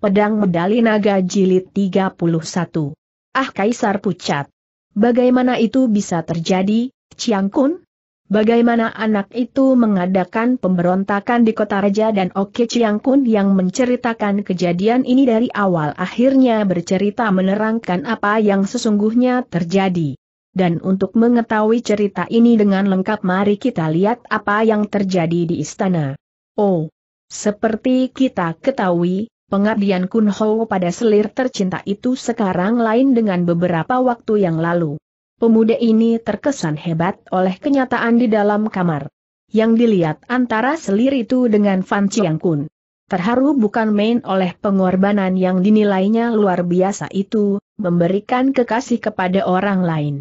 Pedang Medali Naga Jilid 31. Ah Kaisar Pucat. Bagaimana itu bisa terjadi, Chiang Bagaimana anak itu mengadakan pemberontakan di kota Raja dan Oke Chiang yang menceritakan kejadian ini dari awal akhirnya bercerita menerangkan apa yang sesungguhnya terjadi. Dan untuk mengetahui cerita ini dengan lengkap mari kita lihat apa yang terjadi di istana. Oh, seperti kita ketahui, Pengabdian Kun Ho pada selir tercinta itu sekarang lain dengan beberapa waktu yang lalu. Pemuda ini terkesan hebat oleh kenyataan di dalam kamar. Yang dilihat antara selir itu dengan Fan Chiang Kun. Terharu bukan main oleh pengorbanan yang dinilainya luar biasa itu, memberikan kekasih kepada orang lain.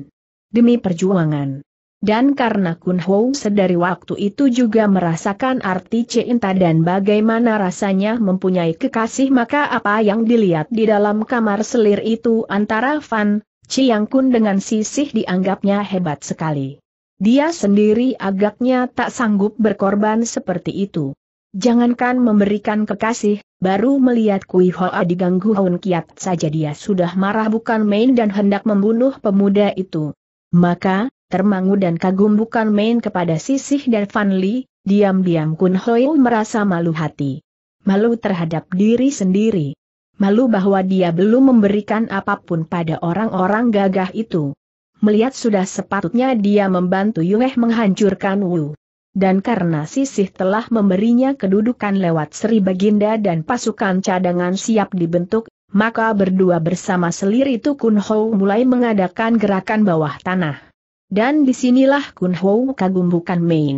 Demi perjuangan dan karena Kun Ho sedari waktu itu juga merasakan arti cinta dan bagaimana rasanya mempunyai kekasih maka apa yang dilihat di dalam kamar selir itu antara Fan, Chiang Kun dengan Sisih dianggapnya hebat sekali. Dia sendiri agaknya tak sanggup berkorban seperti itu. Jangankan memberikan kekasih, baru melihat Kui Hoa diganggu Hun Kiat saja dia sudah marah bukan main dan hendak membunuh pemuda itu. Maka, termangu dan kagum bukan main kepada Sisih dan Fan Li, diam-diam Kun Hoi merasa malu hati. Malu terhadap diri sendiri. Malu bahwa dia belum memberikan apapun pada orang-orang gagah itu. Melihat sudah sepatutnya dia membantu Yueh menghancurkan Wu. Dan karena Sisih telah memberinya kedudukan lewat Sri Baginda dan pasukan cadangan siap dibentuk, maka berdua bersama selir itu Kun Hou mulai mengadakan gerakan bawah tanah. Dan disinilah Kun Ho kagum bukan main.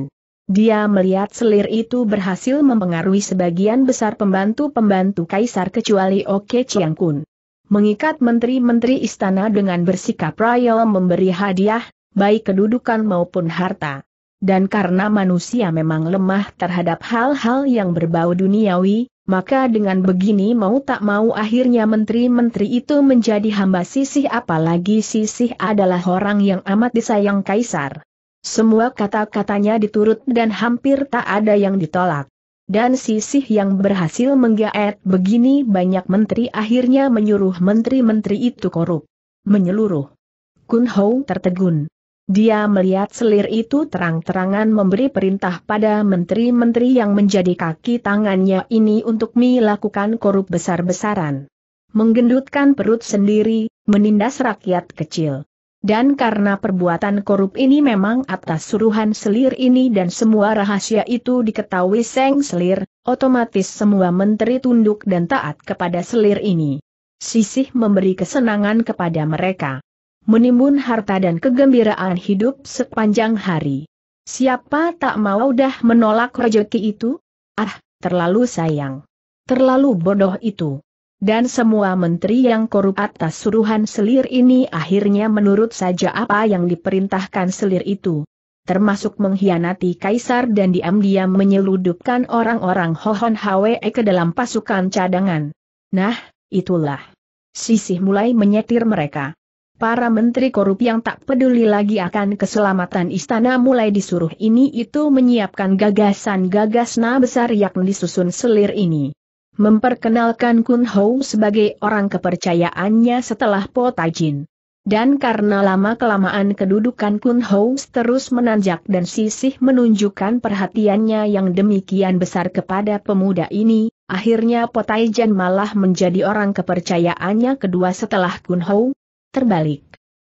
Dia melihat selir itu berhasil mempengaruhi sebagian besar pembantu-pembantu kaisar kecuali Oke Chiang Kun. Mengikat menteri-menteri istana dengan bersikap royal memberi hadiah, baik kedudukan maupun harta. Dan karena manusia memang lemah terhadap hal-hal yang berbau duniawi, maka dengan begini mau tak mau akhirnya menteri-menteri itu menjadi hamba sisih apalagi sisih adalah orang yang amat disayang kaisar. Semua kata-katanya diturut dan hampir tak ada yang ditolak. Dan sisih yang berhasil menggaet begini banyak menteri akhirnya menyuruh menteri-menteri itu korup. Menyeluruh. Kun Hou tertegun. Dia melihat selir itu terang-terangan memberi perintah pada menteri-menteri yang menjadi kaki tangannya ini untuk melakukan korup besar-besaran. Menggendutkan perut sendiri, menindas rakyat kecil. Dan karena perbuatan korup ini memang atas suruhan selir ini dan semua rahasia itu diketahui seng selir, otomatis semua menteri tunduk dan taat kepada selir ini. Sisih memberi kesenangan kepada mereka menimbun harta dan kegembiraan hidup sepanjang hari. Siapa tak mau dah menolak rejeki itu? Ah, terlalu sayang. Terlalu bodoh itu. Dan semua menteri yang korup atas suruhan selir ini akhirnya menurut saja apa yang diperintahkan selir itu. Termasuk mengkhianati kaisar dan diam-diam menyeludupkan orang-orang Hohon Hwe ke dalam pasukan cadangan. Nah, itulah. Sisih mulai menyetir mereka. Para menteri korup yang tak peduli lagi akan keselamatan istana mulai disuruh ini itu menyiapkan gagasan-gagasna besar yang disusun selir ini. Memperkenalkan Kun Hou sebagai orang kepercayaannya setelah Po Tajin. Dan karena lama-kelamaan kedudukan Kun Hou terus menanjak dan sisih menunjukkan perhatiannya yang demikian besar kepada pemuda ini, akhirnya Po Tajin malah menjadi orang kepercayaannya kedua setelah Kun Hou, terbalik.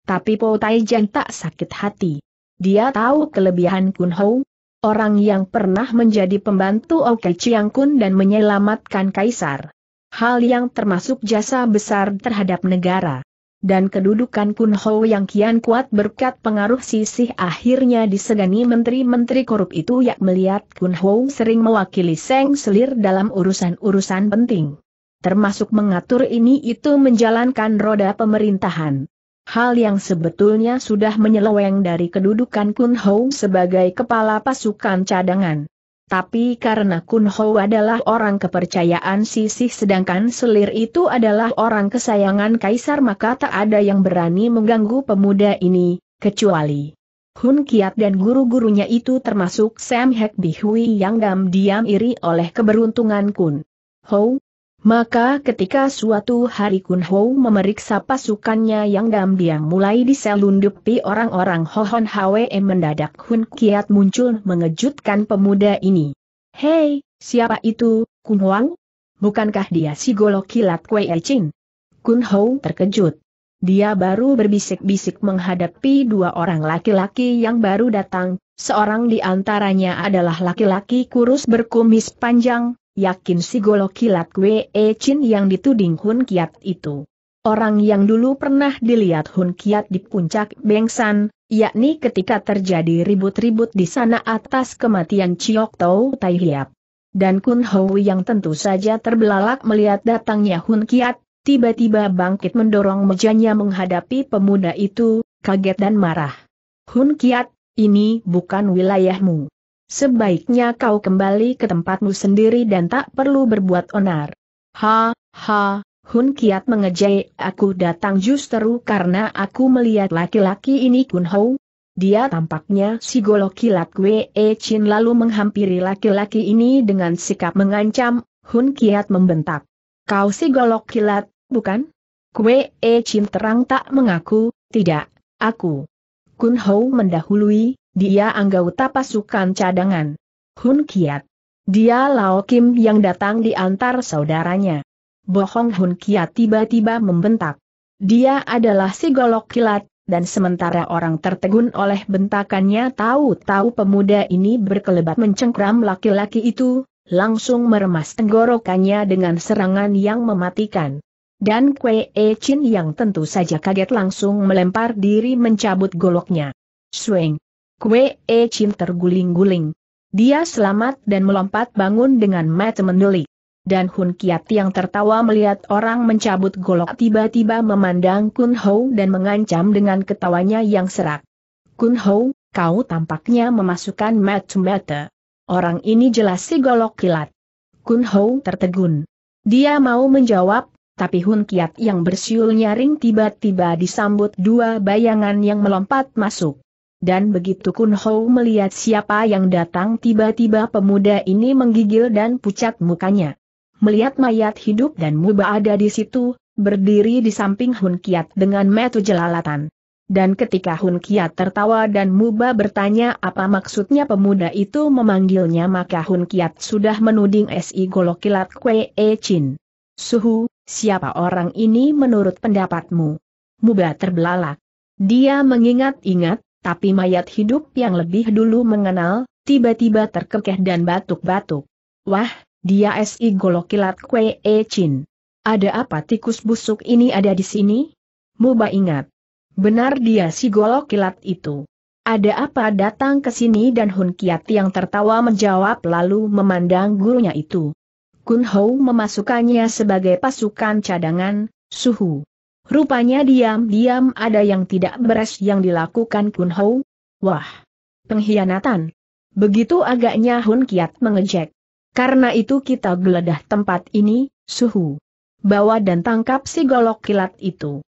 Tapi Po Taijian tak sakit hati. Dia tahu kelebihan Kun Hou, orang yang pernah menjadi pembantu Oke Chiang Kun dan menyelamatkan Kaisar. Hal yang termasuk jasa besar terhadap negara. Dan kedudukan Kun Hou yang kian kuat berkat pengaruh sisih akhirnya disegani menteri-menteri korup itu yang melihat Kun Hou sering mewakili Seng Selir dalam urusan-urusan penting termasuk mengatur ini itu menjalankan roda pemerintahan. Hal yang sebetulnya sudah menyeleweng dari kedudukan Kun Ho sebagai kepala pasukan cadangan. Tapi karena Kun Ho adalah orang kepercayaan sisi, sedangkan Selir itu adalah orang kesayangan Kaisar maka tak ada yang berani mengganggu pemuda ini, kecuali Hun Kiat dan guru-gurunya itu termasuk Sam Hek Bihui yang diam-diam iri oleh keberuntungan Kun Ho. Maka ketika suatu hari Kun Ho memeriksa pasukannya yang diam-diam mulai diselundupi orang-orang Hohon Hwe mendadak Hun Kiat muncul mengejutkan pemuda ini. Hei, siapa itu, Kun Wang? Bukankah dia si golok kilat Kue e Ching? Kun Ho terkejut. Dia baru berbisik-bisik menghadapi dua orang laki-laki yang baru datang, seorang di antaranya adalah laki-laki kurus berkumis panjang, yakin si golok kilat Wei e Chin yang dituding Hun Kiat itu. Orang yang dulu pernah dilihat Hun Kiat di puncak Bengsan, yakni ketika terjadi ribut-ribut di sana atas kematian Chiok Tau Tai Hiap. Dan Kun Hou yang tentu saja terbelalak melihat datangnya Hun Kiat, tiba-tiba bangkit mendorong mejanya menghadapi pemuda itu, kaget dan marah. Hun Kiat, ini bukan wilayahmu. Sebaiknya kau kembali ke tempatmu sendiri dan tak perlu berbuat onar. Ha, ha, Hun Kiat mengejek aku datang justru karena aku melihat laki-laki ini Kun Hou. Dia tampaknya si golok kilat E Chin lalu menghampiri laki-laki ini dengan sikap mengancam, Hun Kiat membentak. Kau si golok kilat, bukan? Kue E Chin terang tak mengaku, tidak, aku. Kun Hou mendahului, dia anggota pasukan cadangan. Hun Kiat. Dia Lao Kim yang datang di antar saudaranya. Bohong Hun Kiat tiba-tiba membentak. Dia adalah si golok kilat, dan sementara orang tertegun oleh bentakannya tahu-tahu pemuda ini berkelebat mencengkram laki-laki itu, langsung meremas tenggorokannya dengan serangan yang mematikan. Dan Kue E Chin yang tentu saja kaget langsung melempar diri mencabut goloknya. Swing! Kue E Chin terguling-guling. Dia selamat dan melompat bangun dengan mata mendelik. Dan Hun Kiat yang tertawa melihat orang mencabut golok tiba-tiba memandang Kun Ho dan mengancam dengan ketawanya yang serak. Kun Ho, kau tampaknya memasukkan mata-mata. Orang ini jelas si golok kilat. Kun Ho tertegun. Dia mau menjawab, tapi Hun Kiat yang bersiul nyaring tiba-tiba disambut dua bayangan yang melompat masuk. Dan begitu Kun Hou melihat siapa yang datang tiba-tiba pemuda ini menggigil dan pucat mukanya. Melihat mayat hidup dan muba ada di situ, berdiri di samping Hun Kiat dengan metu jelalatan. Dan ketika Hun Kiat tertawa dan Muba bertanya apa maksudnya pemuda itu memanggilnya maka Hun Kiat sudah menuding S.I. Golokilat Kilat E Chin. Suhu, siapa orang ini menurut pendapatmu? Muba terbelalak. Dia mengingat-ingat, tapi mayat hidup yang lebih dulu mengenal, tiba-tiba terkekeh dan batuk-batuk. Wah, dia si golok kilat kue e Ada apa tikus busuk ini ada di sini? Muba ingat. Benar dia si golok kilat itu. Ada apa datang ke sini dan Hun Kiat yang tertawa menjawab lalu memandang gurunya itu. Kun Hou memasukkannya sebagai pasukan cadangan, suhu. Rupanya diam-diam ada yang tidak beres yang dilakukan Kun Hou. Wah! Pengkhianatan! Begitu agaknya Hun Kiat mengejek. Karena itu kita geledah tempat ini, suhu. Bawa dan tangkap si golok kilat itu.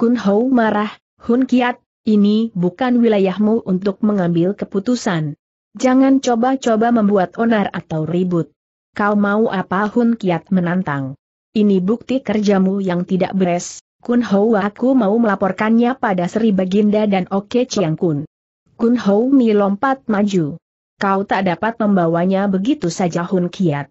Kun Hou marah, Hun Kiat, ini bukan wilayahmu untuk mengambil keputusan. Jangan coba-coba membuat onar atau ribut. Kau mau apa Hun Kiat menantang. Ini bukti kerjamu yang tidak beres, Kun Hou aku mau melaporkannya pada Sri Baginda dan Oke Chiang Kun. Kun Hou Mi lompat maju. Kau tak dapat membawanya begitu saja Hun Kiat.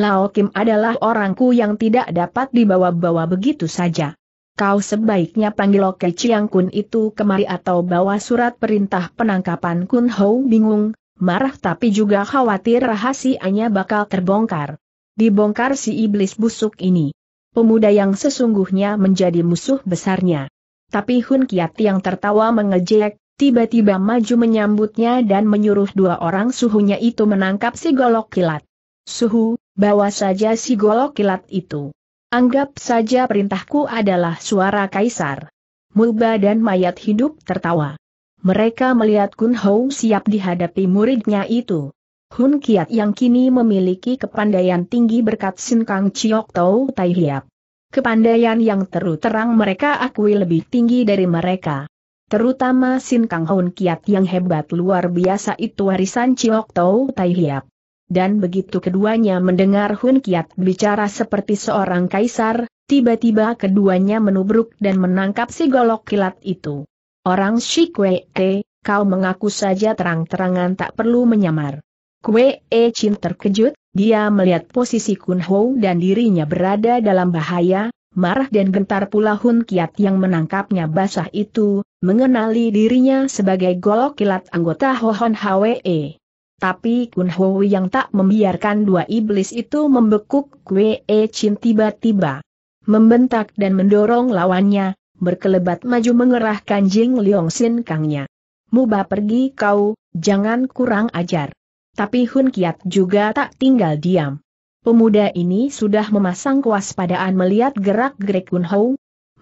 Lao Kim adalah orangku yang tidak dapat dibawa-bawa begitu saja. Kau sebaiknya panggil Oke Chiang Kun itu kemari atau bawa surat perintah penangkapan Kun Hou bingung, marah tapi juga khawatir rahasianya bakal terbongkar. Dibongkar si iblis busuk ini pemuda yang sesungguhnya menjadi musuh besarnya. Tapi Hun Kiat yang tertawa mengejek, tiba-tiba maju menyambutnya dan menyuruh dua orang suhunya itu menangkap si golok kilat. Suhu, bawa saja si golok kilat itu. Anggap saja perintahku adalah suara kaisar. Mulba dan mayat hidup tertawa. Mereka melihat Kun Hou siap dihadapi muridnya itu. Hun Kiat yang kini memiliki kepandaian tinggi berkat Sin Kang Chiok Tau Tai Hiap. Kepandaian yang terang mereka akui lebih tinggi dari mereka. Terutama Sin Kang Hun Kiat yang hebat luar biasa itu warisan Chiok Tau Tai Hiap. Dan begitu keduanya mendengar Hun Kiat bicara seperti seorang kaisar, tiba-tiba keduanya menubruk dan menangkap si golok kilat itu. Orang Shikwe, eh, kau mengaku saja terang-terangan tak perlu menyamar. Kue E Chin terkejut, dia melihat posisi Kun Ho dan dirinya berada dalam bahaya, marah dan gentar pula Hun Kiat yang menangkapnya basah itu, mengenali dirinya sebagai golok kilat anggota Hohon Hwe. E. Tapi Kun Ho yang tak membiarkan dua iblis itu membekuk Kue E Chin tiba-tiba. Membentak dan mendorong lawannya, berkelebat maju mengerahkan Jing Leong Sin Kangnya. Mubah pergi kau, jangan kurang ajar. Tapi Hun Kiat juga tak tinggal diam. Pemuda ini sudah memasang kewaspadaan melihat gerak-gerik Hun Ho.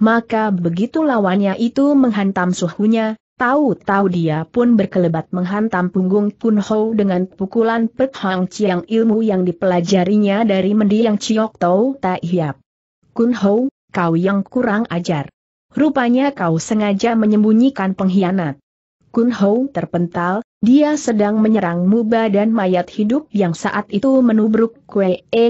Maka begitu lawannya itu menghantam suhunya, tahu-tahu dia pun berkelebat menghantam punggung Kun Ho dengan pukulan Pek Hang Chiang ilmu yang dipelajarinya dari mendiang Chiok Tau Tai Hiap. Kun Ho, kau yang kurang ajar. Rupanya kau sengaja menyembunyikan pengkhianat. Kun Ho terpental, dia sedang menyerang muba dan mayat hidup yang saat itu menubruk Kue E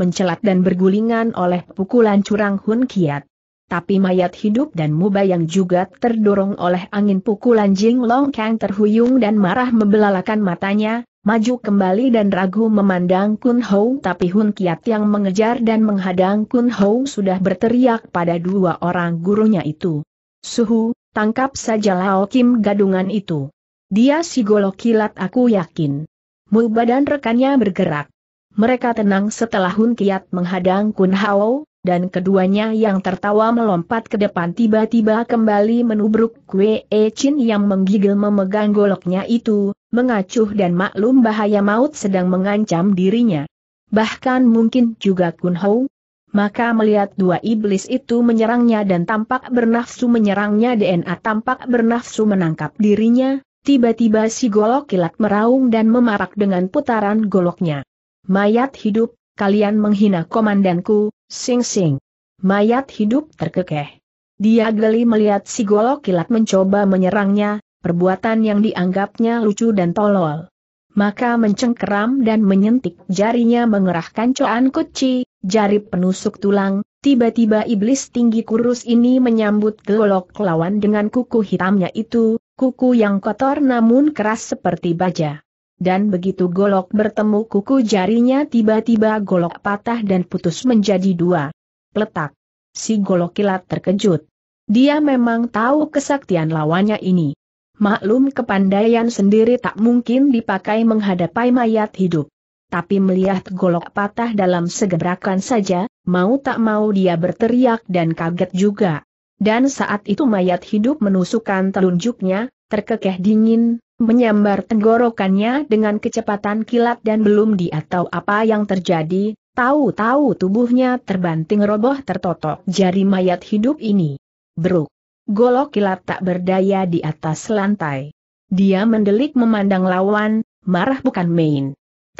mencelat dan bergulingan oleh pukulan curang Hun Kiat. Tapi mayat hidup dan muba yang juga terdorong oleh angin pukulan Jing Long Kang terhuyung dan marah membelalakan matanya, maju kembali dan ragu memandang Kun Hou tapi Hun Kiat yang mengejar dan menghadang Kun Hou sudah berteriak pada dua orang gurunya itu. Suhu, tangkap saja Lao Kim gadungan itu. Dia si golok kilat aku yakin. Muba dan rekannya bergerak. Mereka tenang setelah Hun Kiat menghadang Kun Hao, dan keduanya yang tertawa melompat ke depan tiba-tiba kembali menubruk Kue E Chin yang menggigil memegang goloknya itu, mengacuh dan maklum bahaya maut sedang mengancam dirinya. Bahkan mungkin juga Kun Hao, maka melihat dua iblis itu menyerangnya dan tampak bernafsu menyerangnya DNA tampak bernafsu menangkap dirinya, Tiba-tiba si golok kilat meraung dan memarak dengan putaran goloknya. Mayat hidup, kalian menghina komandanku, sing-sing. Mayat hidup terkekeh. Dia geli melihat si golok kilat mencoba menyerangnya, perbuatan yang dianggapnya lucu dan tolol. Maka mencengkeram dan menyentik jarinya mengerahkan coan kuci, jari penusuk tulang, tiba-tiba iblis tinggi kurus ini menyambut golok lawan dengan kuku hitamnya itu, kuku yang kotor namun keras seperti baja. Dan begitu golok bertemu kuku jarinya tiba-tiba golok patah dan putus menjadi dua. Letak. Si golok kilat terkejut. Dia memang tahu kesaktian lawannya ini. Maklum kepandaian sendiri tak mungkin dipakai menghadapi mayat hidup. Tapi melihat golok patah dalam segebrakan saja, mau tak mau dia berteriak dan kaget juga. Dan saat itu mayat hidup menusukkan telunjuknya, terkekeh dingin, menyambar tenggorokannya dengan kecepatan kilat dan belum di atau apa yang terjadi, tahu-tahu tubuhnya terbanting roboh tertotok jari mayat hidup ini. Bruk. Golok kilat tak berdaya di atas lantai. Dia mendelik memandang lawan, marah bukan main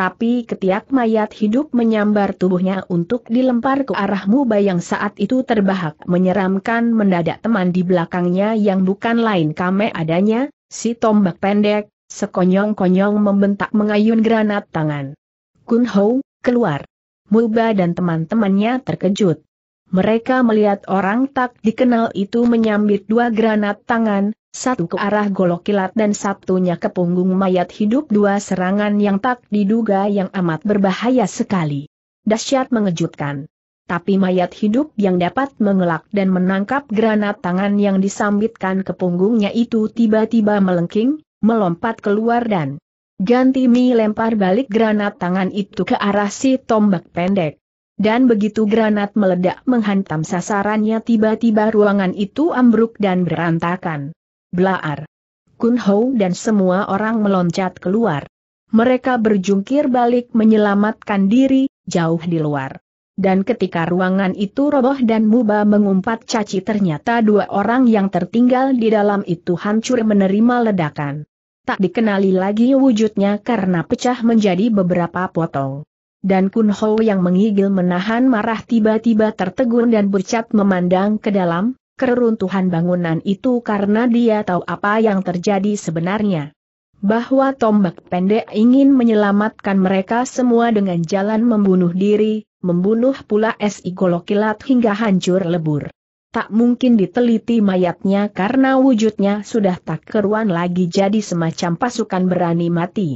tapi ketiak mayat hidup menyambar tubuhnya untuk dilempar ke arah arahmu yang saat itu terbahak menyeramkan mendadak teman di belakangnya yang bukan lain kame adanya, si tombak pendek, sekonyong-konyong membentak mengayun granat tangan. Kun Ho, keluar. Muba dan teman-temannya terkejut. Mereka melihat orang tak dikenal itu menyambit dua granat tangan, satu ke arah golok kilat dan satunya ke punggung mayat hidup dua serangan yang tak diduga yang amat berbahaya sekali. Dasyat mengejutkan. Tapi mayat hidup yang dapat mengelak dan menangkap granat tangan yang disambitkan ke punggungnya itu tiba-tiba melengking, melompat keluar dan ganti mi lempar balik granat tangan itu ke arah si tombak pendek. Dan begitu granat meledak menghantam sasarannya tiba-tiba ruangan itu ambruk dan berantakan. Blaar. Kun Hou dan semua orang meloncat keluar. Mereka berjungkir balik menyelamatkan diri, jauh di luar. Dan ketika ruangan itu roboh dan Muba mengumpat caci ternyata dua orang yang tertinggal di dalam itu hancur menerima ledakan. Tak dikenali lagi wujudnya karena pecah menjadi beberapa potong dan Kun Ho yang mengigil menahan marah tiba-tiba tertegun dan bercat memandang ke dalam, keruntuhan bangunan itu karena dia tahu apa yang terjadi sebenarnya. Bahwa tombak pendek ingin menyelamatkan mereka semua dengan jalan membunuh diri, membunuh pula S.I. kilat hingga hancur lebur. Tak mungkin diteliti mayatnya karena wujudnya sudah tak keruan lagi jadi semacam pasukan berani mati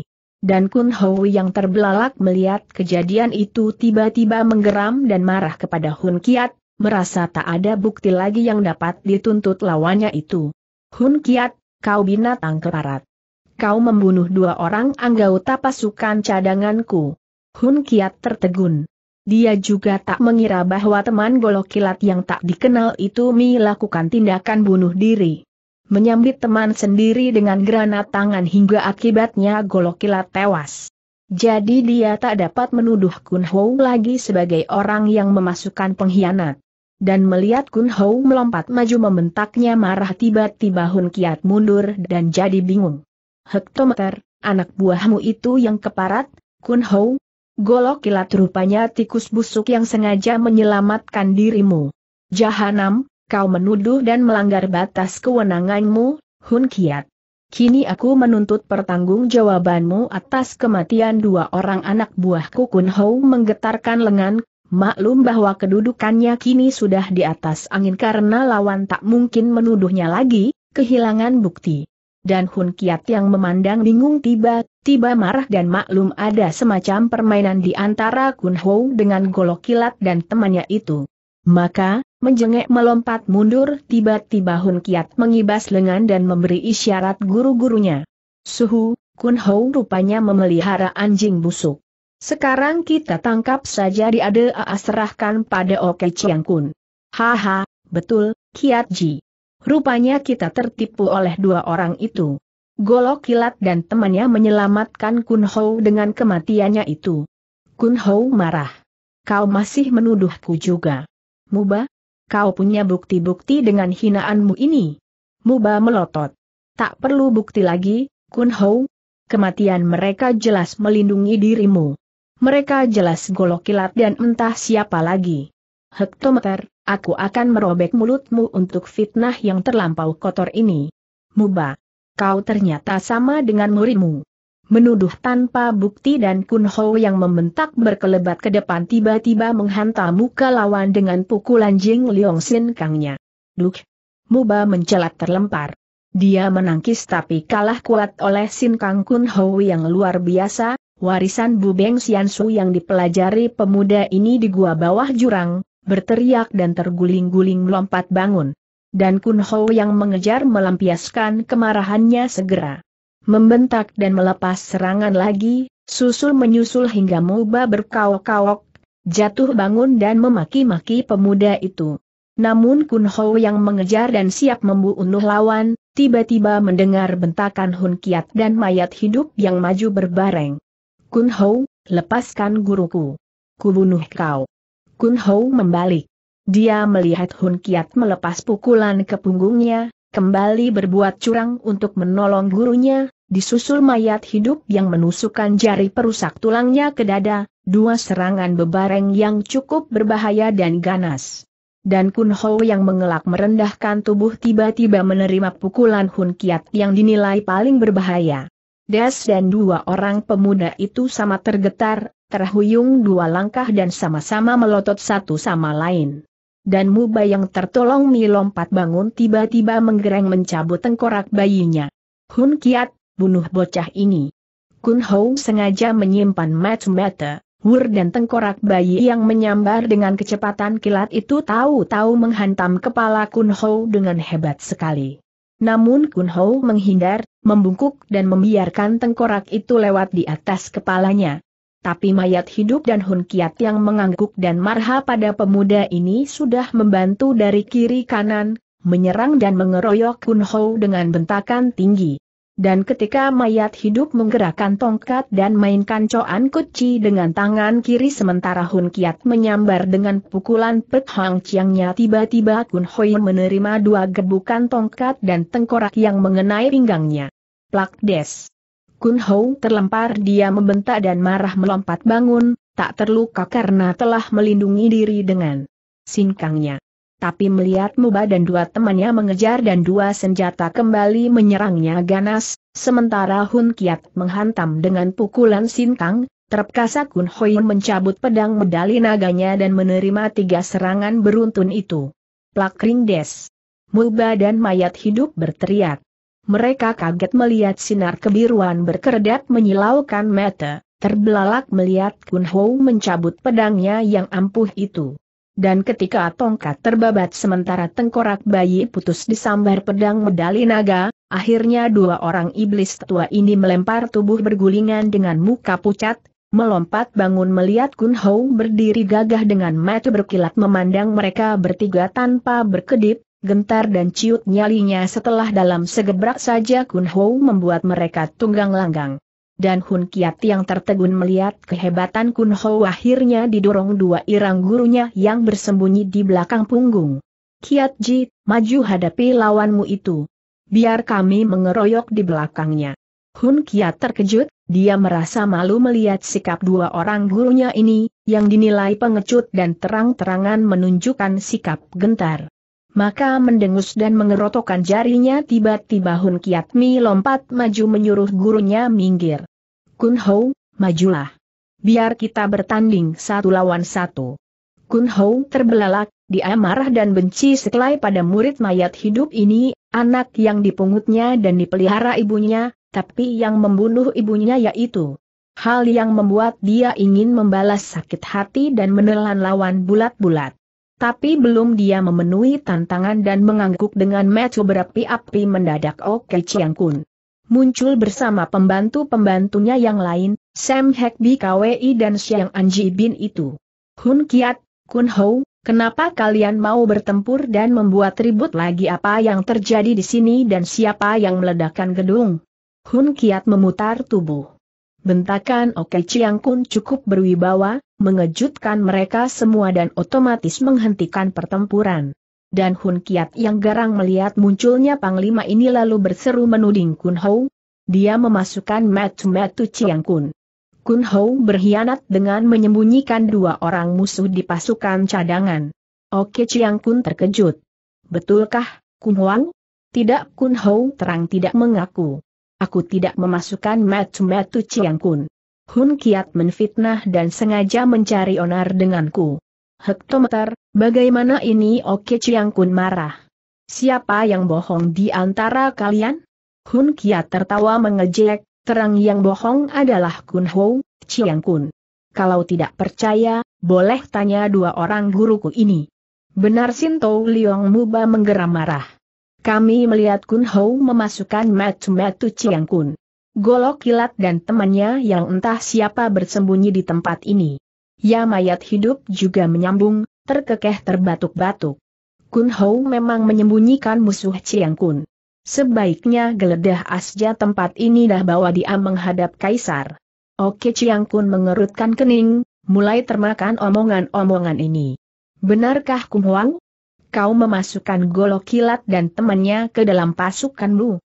dan Kun Hou yang terbelalak melihat kejadian itu tiba-tiba menggeram dan marah kepada Hun Kiat, merasa tak ada bukti lagi yang dapat dituntut lawannya itu. Hun Kiat, kau binatang keparat. Kau membunuh dua orang anggota pasukan cadanganku. Hun Kiat tertegun. Dia juga tak mengira bahwa teman golok kilat yang tak dikenal itu melakukan tindakan bunuh diri menyambit teman sendiri dengan granat tangan hingga akibatnya golok kilat tewas. Jadi dia tak dapat menuduh Kun Hou lagi sebagai orang yang memasukkan pengkhianat. Dan melihat Kun Hou melompat maju membentaknya marah tiba-tiba Hun Kiat mundur dan jadi bingung. Hektometer, anak buahmu itu yang keparat, Kun Hou. Golok kilat rupanya tikus busuk yang sengaja menyelamatkan dirimu. Jahanam, kau menuduh dan melanggar batas kewenanganmu, Hun Kiat. Kini aku menuntut pertanggungjawabanmu atas kematian dua orang anak buahku Kun Hou menggetarkan lengan, maklum bahwa kedudukannya kini sudah di atas angin karena lawan tak mungkin menuduhnya lagi, kehilangan bukti. Dan Hun Kiat yang memandang bingung tiba-tiba marah dan maklum ada semacam permainan di antara Kun Hou dengan golok kilat dan temannya itu. Maka, menjengek melompat mundur, tiba-tiba Hun Kiat mengibas lengan dan memberi isyarat guru-gurunya. Suhu, Kun Hou rupanya memelihara anjing busuk. Sekarang kita tangkap saja di serahkan pada Oke Chiang Kun. Haha, betul, Kiat Ji. Rupanya kita tertipu oleh dua orang itu. Golok kilat dan temannya menyelamatkan Kun Hou dengan kematiannya itu. Kun Hou marah. Kau masih menuduhku juga. Muba, kau punya bukti-bukti dengan hinaanmu ini. Muba melotot. Tak perlu bukti lagi, Kun Hou. Kematian mereka jelas melindungi dirimu. Mereka jelas golok kilat dan entah siapa lagi. Hektometer, aku akan merobek mulutmu untuk fitnah yang terlampau kotor ini. Muba. Kau ternyata sama dengan muridmu menuduh tanpa bukti dan Kun Ho yang membentak berkelebat ke depan tiba-tiba menghantam muka lawan dengan pukulan Jing Leong Sin Kangnya. Duk! Muba mencelat terlempar. Dia menangkis tapi kalah kuat oleh Sin Kang Kun Ho yang luar biasa, warisan Bu Beng Sian Su yang dipelajari pemuda ini di gua bawah jurang, berteriak dan terguling-guling melompat bangun. Dan Kun Ho yang mengejar melampiaskan kemarahannya segera membentak dan melepas serangan lagi, susul menyusul hingga Muba berkaok-kaok, jatuh bangun dan memaki-maki pemuda itu. Namun Kun Ho yang mengejar dan siap membunuh lawan, tiba-tiba mendengar bentakan Hun Kiat dan mayat hidup yang maju berbareng. Kun Ho, lepaskan guruku. Kubunuh kau. Kun Ho membalik. Dia melihat Hun Kiat melepas pukulan ke punggungnya, kembali berbuat curang untuk menolong gurunya, disusul mayat hidup yang menusukkan jari perusak tulangnya ke dada, dua serangan bebareng yang cukup berbahaya dan ganas. Dan Kun Ho yang mengelak merendahkan tubuh tiba-tiba menerima pukulan Hun Kiat yang dinilai paling berbahaya. Des dan dua orang pemuda itu sama tergetar, terhuyung dua langkah dan sama-sama melotot satu sama lain dan Muba yang tertolong melompat bangun tiba-tiba menggereng mencabut tengkorak bayinya. Hun Kiat, bunuh bocah ini. Kun Hou sengaja menyimpan mata-mata, wur dan tengkorak bayi yang menyambar dengan kecepatan kilat itu tahu-tahu menghantam kepala Kun Hou dengan hebat sekali. Namun Kun Hou menghindar, membungkuk dan membiarkan tengkorak itu lewat di atas kepalanya. Tapi mayat hidup dan Hun Kiat yang mengangguk dan marha pada pemuda ini sudah membantu dari kiri kanan, menyerang dan mengeroyok Kun Hou dengan bentakan tinggi. Dan ketika mayat hidup menggerakkan tongkat dan mainkan coan kuci dengan tangan kiri sementara Hun Kiat menyambar dengan pukulan Pek hang Chiangnya tiba-tiba Kun Hoi menerima dua gebukan tongkat dan tengkorak yang mengenai pinggangnya. Plak des. Kun Hou terlempar dia membentak dan marah melompat bangun, tak terluka karena telah melindungi diri dengan singkangnya tapi melihat Muba dan dua temannya mengejar dan dua senjata kembali menyerangnya ganas, sementara Hun Kiat menghantam dengan pukulan sintang, terpaksa Kun Hoin mencabut pedang medali naganya dan menerima tiga serangan beruntun itu. Plak ring des. Muba dan mayat hidup berteriak. Mereka kaget melihat sinar kebiruan berkedap menyilaukan mata, terbelalak melihat Kun Ho mencabut pedangnya yang ampuh itu dan ketika tongkat terbabat sementara tengkorak bayi putus disambar pedang medali naga, akhirnya dua orang iblis tua ini melempar tubuh bergulingan dengan muka pucat, melompat bangun melihat Kun Hou berdiri gagah dengan mata berkilat memandang mereka bertiga tanpa berkedip, gentar dan ciut nyalinya setelah dalam segebrak saja Kun Hou membuat mereka tunggang langgang dan Hun Kiat yang tertegun melihat kehebatan Kun Ho akhirnya didorong dua irang gurunya yang bersembunyi di belakang punggung. Kiat Ji, maju hadapi lawanmu itu. Biar kami mengeroyok di belakangnya. Hun Kiat terkejut, dia merasa malu melihat sikap dua orang gurunya ini, yang dinilai pengecut dan terang-terangan menunjukkan sikap gentar maka mendengus dan mengerotokan jarinya tiba-tiba Hun Kiat Mi lompat maju menyuruh gurunya minggir. Kun Hou, majulah. Biar kita bertanding satu lawan satu. Kun Hou terbelalak, dia marah dan benci setelah pada murid mayat hidup ini, anak yang dipungutnya dan dipelihara ibunya, tapi yang membunuh ibunya yaitu hal yang membuat dia ingin membalas sakit hati dan menelan lawan bulat-bulat tapi belum dia memenuhi tantangan dan mengangguk dengan mecu berapi-api mendadak Oke oh Chiang Kun. Muncul bersama pembantu-pembantunya yang lain, Sam Bi KWI dan Xiang Anji Bin itu. Hun Kiat, Kun Ho, Kenapa kalian mau bertempur dan membuat ribut lagi apa yang terjadi di sini dan siapa yang meledakkan gedung? Hun Kiat memutar tubuh. Bentakan Oke Chiang Kun cukup berwibawa, mengejutkan mereka semua dan otomatis menghentikan pertempuran. Dan Hun Kiat yang garang melihat munculnya Panglima ini lalu berseru menuding Kun Hou. Dia memasukkan metu-metu Chiang Kun. Kun Hou berkhianat dengan menyembunyikan dua orang musuh di pasukan cadangan. Oke Chiang Kun terkejut. Betulkah, Kun Huang? Tidak Kun Hou terang tidak mengaku. Aku tidak memasukkan metu-metu Chiang Kun. Hun Kiat menfitnah dan sengaja mencari onar denganku. Hektometer, bagaimana ini Oke Chiang Kun marah. Siapa yang bohong di antara kalian? Hun Kiat tertawa mengejek, terang yang bohong adalah Kun Ho, Chiang Kun. Kalau tidak percaya, boleh tanya dua orang guruku ini. Benar Sinto Liong Muba menggeram marah. Kami melihat Kun Hou memasukkan metu-metu Chiang Kun. Golok kilat dan temannya yang entah siapa bersembunyi di tempat ini. Ya mayat hidup juga menyambung, terkekeh terbatuk-batuk. Kun Hou memang menyembunyikan musuh Chiang Kun. Sebaiknya geledah asja tempat ini dah bawa dia menghadap kaisar. Oke Chiang Kun mengerutkan kening, mulai termakan omongan-omongan ini. Benarkah Kum Huang? kau memasukkan golok kilat dan temannya ke dalam pasukanmu.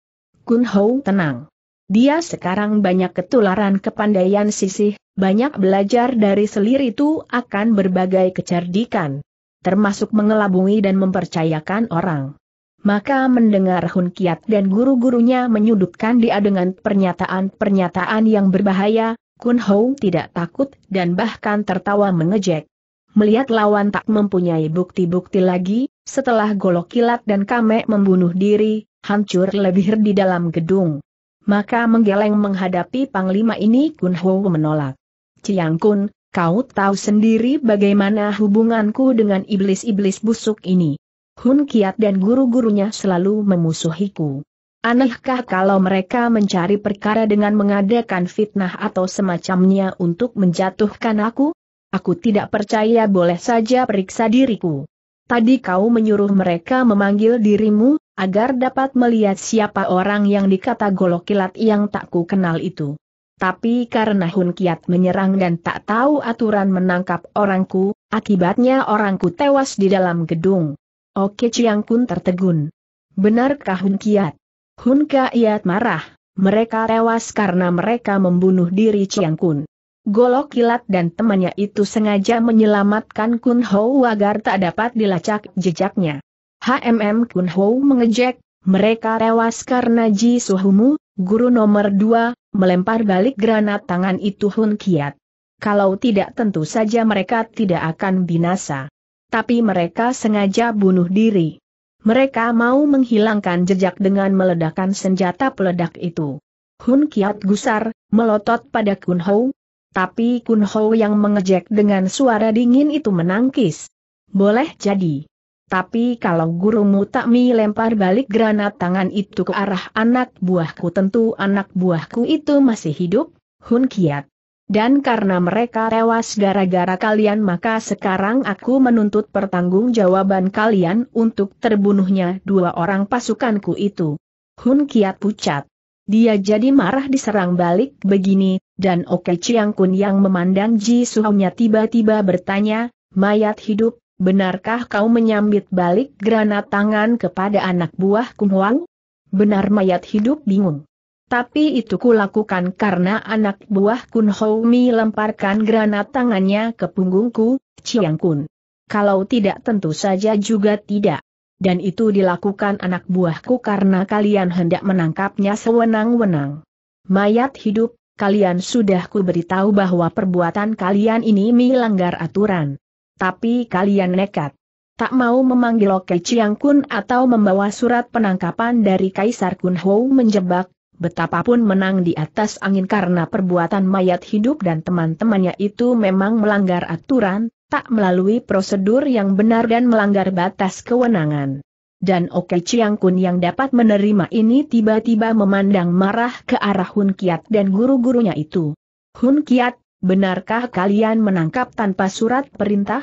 Kun Hou tenang. Dia sekarang banyak ketularan kepandaian sisih, banyak belajar dari selir itu akan berbagai kecerdikan, termasuk mengelabui dan mempercayakan orang. Maka mendengar Hun Kiat dan guru-gurunya menyudutkan dia dengan pernyataan-pernyataan yang berbahaya, Kun Hou tidak takut dan bahkan tertawa mengejek. Melihat lawan tak mempunyai bukti-bukti lagi, setelah golok kilat dan kamek membunuh diri, hancur lebih di dalam gedung. Maka menggeleng menghadapi Panglima ini Kun Ho menolak. Ciang Kun, kau tahu sendiri bagaimana hubunganku dengan iblis-iblis busuk ini. Hun Kiat dan guru-gurunya selalu memusuhiku. Anehkah kalau mereka mencari perkara dengan mengadakan fitnah atau semacamnya untuk menjatuhkan aku? Aku tidak percaya boleh saja periksa diriku. Tadi kau menyuruh mereka memanggil dirimu, agar dapat melihat siapa orang yang dikata golok kilat yang tak ku kenal itu. Tapi karena Hun Kiat menyerang dan tak tahu aturan menangkap orangku, akibatnya orangku tewas di dalam gedung. Oke Chiang Kun tertegun. Benarkah Hun Kiat? Hun Kiat marah, mereka tewas karena mereka membunuh diri Chiang Kun. Golok kilat dan temannya itu sengaja menyelamatkan Kun Ho agar tak dapat dilacak jejaknya. HMM Kun Ho mengejek, mereka tewas karena Ji Suhumu, guru nomor dua, melempar balik granat tangan itu Hun Kiat. Kalau tidak tentu saja mereka tidak akan binasa. Tapi mereka sengaja bunuh diri. Mereka mau menghilangkan jejak dengan meledakkan senjata peledak itu. Hun Kiat gusar, melotot pada Kun Hou, tapi Kun Ho yang mengejek dengan suara dingin itu menangkis. Boleh jadi. Tapi kalau gurumu tak lempar balik granat tangan itu ke arah anak buahku tentu anak buahku itu masih hidup, Hun Kiat. Dan karena mereka tewas gara-gara kalian maka sekarang aku menuntut pertanggungjawaban kalian untuk terbunuhnya dua orang pasukanku itu. Hun Kiat pucat. Dia jadi marah diserang balik begini, dan Oke Chiang Kun yang memandang Ji Suhaunya tiba-tiba bertanya, mayat hidup, benarkah kau menyambit balik granat tangan kepada anak buah Huang? Benar mayat hidup bingung. Tapi itu kulakukan karena anak buah Kun Houmi lemparkan granat tangannya ke punggungku, Chiang Kun. Kalau tidak tentu saja juga tidak dan itu dilakukan anak buahku karena kalian hendak menangkapnya sewenang-wenang. Mayat hidup, kalian sudah kuberitahu bahwa perbuatan kalian ini melanggar aturan. Tapi kalian nekat. Tak mau memanggil Oke Chiang Kun atau membawa surat penangkapan dari Kaisar Kun Hou menjebak, betapapun menang di atas angin karena perbuatan mayat hidup dan teman-temannya itu memang melanggar aturan, tak melalui prosedur yang benar dan melanggar batas kewenangan. Dan Oke Chiang Kun yang dapat menerima ini tiba-tiba memandang marah ke arah Hun Kiat dan guru-gurunya itu. Hun Kiat, benarkah kalian menangkap tanpa surat perintah?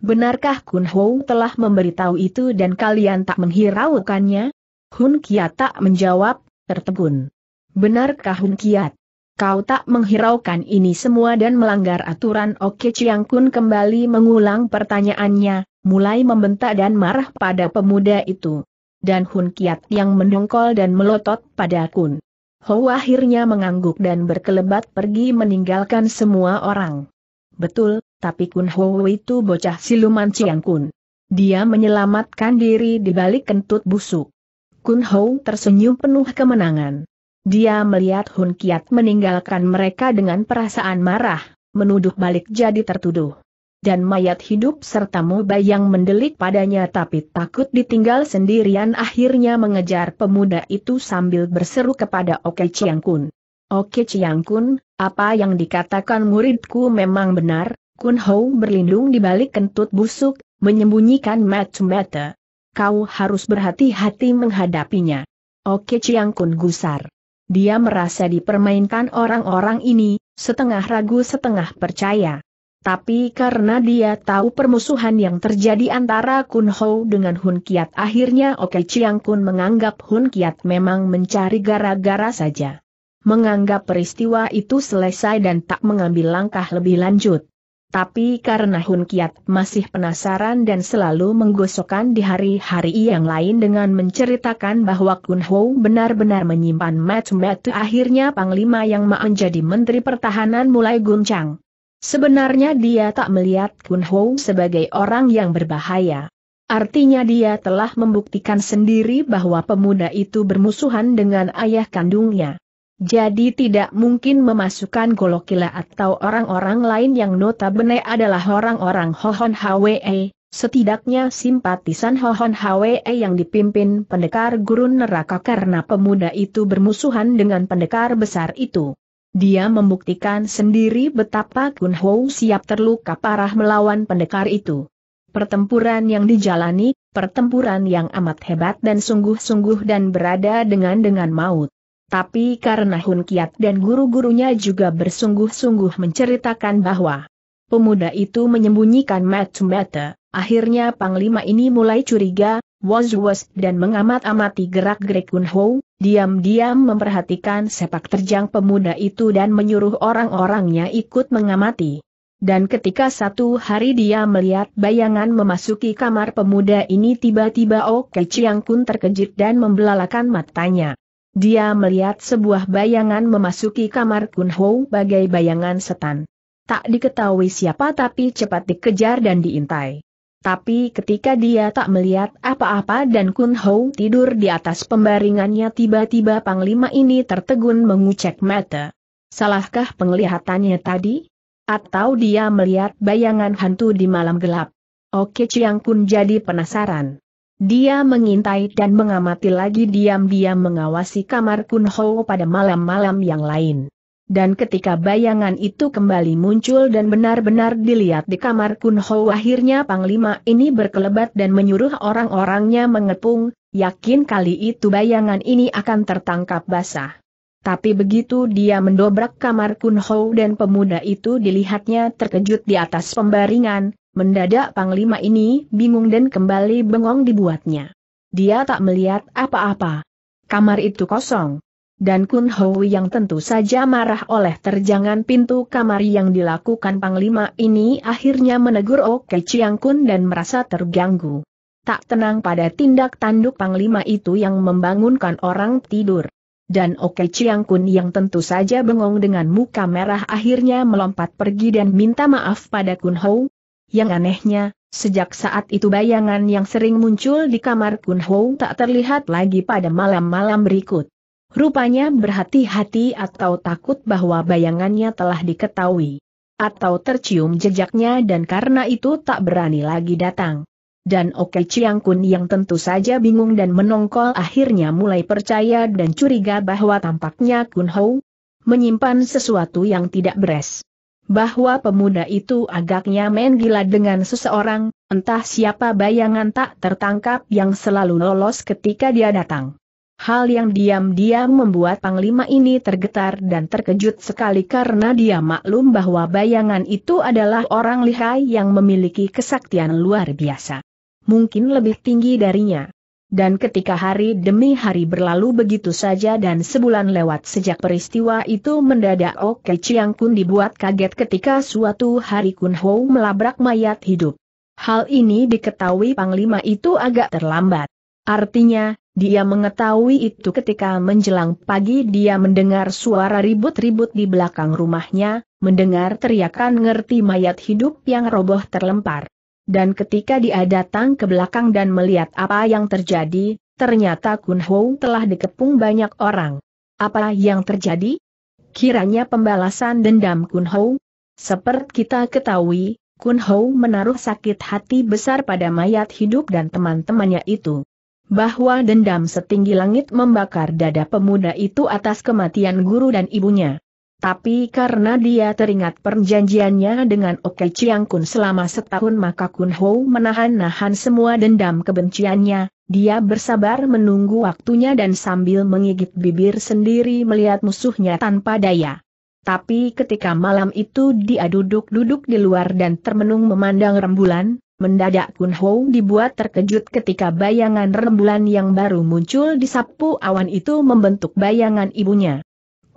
Benarkah Kun Hou telah memberitahu itu dan kalian tak menghiraukannya? Hun Kiat tak menjawab, tertegun. Benarkah Hun Kiat? Kau tak menghiraukan ini semua dan melanggar aturan Oke Chiang Kun kembali mengulang pertanyaannya, mulai membentak dan marah pada pemuda itu. Dan Hun Kiat yang mendongkol dan melotot pada Kun. Ho akhirnya mengangguk dan berkelebat pergi meninggalkan semua orang. Betul, tapi Kun Ho itu bocah siluman Chiang Kun. Dia menyelamatkan diri di balik kentut busuk. Kun Ho tersenyum penuh kemenangan. Dia melihat Hun Kiat meninggalkan mereka dengan perasaan marah, menuduh balik jadi tertuduh. Dan mayat hidup serta moba yang mendelik padanya tapi takut ditinggal sendirian akhirnya mengejar pemuda itu sambil berseru kepada Oke Chiang Kun. Oke Chiang Kun, apa yang dikatakan muridku memang benar, Kun Hou berlindung di balik kentut busuk, menyembunyikan mata mata. Kau harus berhati-hati menghadapinya. Oke Chiang Kun gusar. Dia merasa dipermainkan orang-orang ini, setengah ragu setengah percaya. Tapi karena dia tahu permusuhan yang terjadi antara Kun Ho dengan Hun Kiat akhirnya Oke Chiang Kun menganggap Hun Kiat memang mencari gara-gara saja. Menganggap peristiwa itu selesai dan tak mengambil langkah lebih lanjut. Tapi karena Hun Kiat masih penasaran dan selalu menggosokkan di hari-hari yang lain dengan menceritakan bahwa Kun Ho benar-benar menyimpan match matu akhirnya Panglima yang menjadi Menteri Pertahanan mulai guncang. Sebenarnya dia tak melihat Kun Ho sebagai orang yang berbahaya. Artinya dia telah membuktikan sendiri bahwa pemuda itu bermusuhan dengan ayah kandungnya. Jadi tidak mungkin memasukkan golokila atau orang-orang lain yang notabene adalah orang-orang Hohon Hwe, setidaknya simpatisan Hohon Hwe yang dipimpin pendekar gurun neraka karena pemuda itu bermusuhan dengan pendekar besar itu. Dia membuktikan sendiri betapa Kun Ho siap terluka parah melawan pendekar itu. Pertempuran yang dijalani, pertempuran yang amat hebat dan sungguh-sungguh dan berada dengan dengan maut. Tapi karena Hun Kiat dan guru-gurunya juga bersungguh-sungguh menceritakan bahwa pemuda itu menyembunyikan mata-mata, akhirnya Panglima ini mulai curiga, was-was dan mengamat-amati gerak-gerik Hun Ho, diam-diam memperhatikan sepak terjang pemuda itu dan menyuruh orang-orangnya ikut mengamati. Dan ketika satu hari dia melihat bayangan memasuki kamar pemuda ini tiba-tiba Oke oh Chiang Kun terkejut dan membelalakan matanya. Dia melihat sebuah bayangan memasuki kamar Ho bagai bayangan setan. Tak diketahui siapa tapi cepat dikejar dan diintai. Tapi ketika dia tak melihat apa-apa dan Kun Ho tidur di atas pembaringannya tiba-tiba Panglima ini tertegun mengucek mata. Salahkah penglihatannya tadi? Atau dia melihat bayangan hantu di malam gelap? Oke Chiang Kun jadi penasaran. Dia mengintai dan mengamati lagi diam-diam mengawasi kamar Ho pada malam-malam yang lain. Dan ketika bayangan itu kembali muncul dan benar-benar dilihat di kamar Ho akhirnya Panglima ini berkelebat dan menyuruh orang-orangnya mengepung, yakin kali itu bayangan ini akan tertangkap basah. Tapi begitu dia mendobrak kamar Ho dan pemuda itu dilihatnya terkejut di atas pembaringan, Mendadak Panglima ini bingung dan kembali bengong dibuatnya. Dia tak melihat apa-apa. Kamar itu kosong. Dan Kun Hoi yang tentu saja marah oleh terjangan pintu kamar yang dilakukan Panglima ini akhirnya menegur Oke oh Chiang Kun dan merasa terganggu. Tak tenang pada tindak tanduk Panglima itu yang membangunkan orang tidur. Dan Oke oh Chiang Kun yang tentu saja bengong dengan muka merah akhirnya melompat pergi dan minta maaf pada Kun Hou, yang anehnya, sejak saat itu bayangan yang sering muncul di kamar Kun Ho tak terlihat lagi pada malam-malam berikut. Rupanya berhati-hati atau takut bahwa bayangannya telah diketahui. Atau tercium jejaknya dan karena itu tak berani lagi datang. Dan Oke Chiang Kun yang tentu saja bingung dan menongkol akhirnya mulai percaya dan curiga bahwa tampaknya Kun Ho menyimpan sesuatu yang tidak beres bahwa pemuda itu agaknya main gila dengan seseorang, entah siapa bayangan tak tertangkap yang selalu lolos ketika dia datang. Hal yang diam-diam membuat Panglima ini tergetar dan terkejut sekali karena dia maklum bahwa bayangan itu adalah orang lihai yang memiliki kesaktian luar biasa. Mungkin lebih tinggi darinya. Dan ketika hari demi hari berlalu begitu saja dan sebulan lewat sejak peristiwa itu mendadak Oke Chiang Kun dibuat kaget ketika suatu hari Kun Ho melabrak mayat hidup. Hal ini diketahui Panglima itu agak terlambat. Artinya, dia mengetahui itu ketika menjelang pagi dia mendengar suara ribut-ribut di belakang rumahnya, mendengar teriakan ngerti mayat hidup yang roboh terlempar dan ketika dia datang ke belakang dan melihat apa yang terjadi, ternyata Kun Ho telah dikepung banyak orang. Apa yang terjadi? Kiranya pembalasan dendam Kun Ho? Seperti kita ketahui, Kun Ho menaruh sakit hati besar pada mayat hidup dan teman-temannya itu. Bahwa dendam setinggi langit membakar dada pemuda itu atas kematian guru dan ibunya. Tapi karena dia teringat perjanjiannya dengan Oke Chiang Kun selama setahun maka Kun Ho menahan-nahan semua dendam kebenciannya, dia bersabar menunggu waktunya dan sambil mengigit bibir sendiri melihat musuhnya tanpa daya. Tapi ketika malam itu dia duduk-duduk di luar dan termenung memandang rembulan, mendadak Kun Ho dibuat terkejut ketika bayangan rembulan yang baru muncul di sapu awan itu membentuk bayangan ibunya.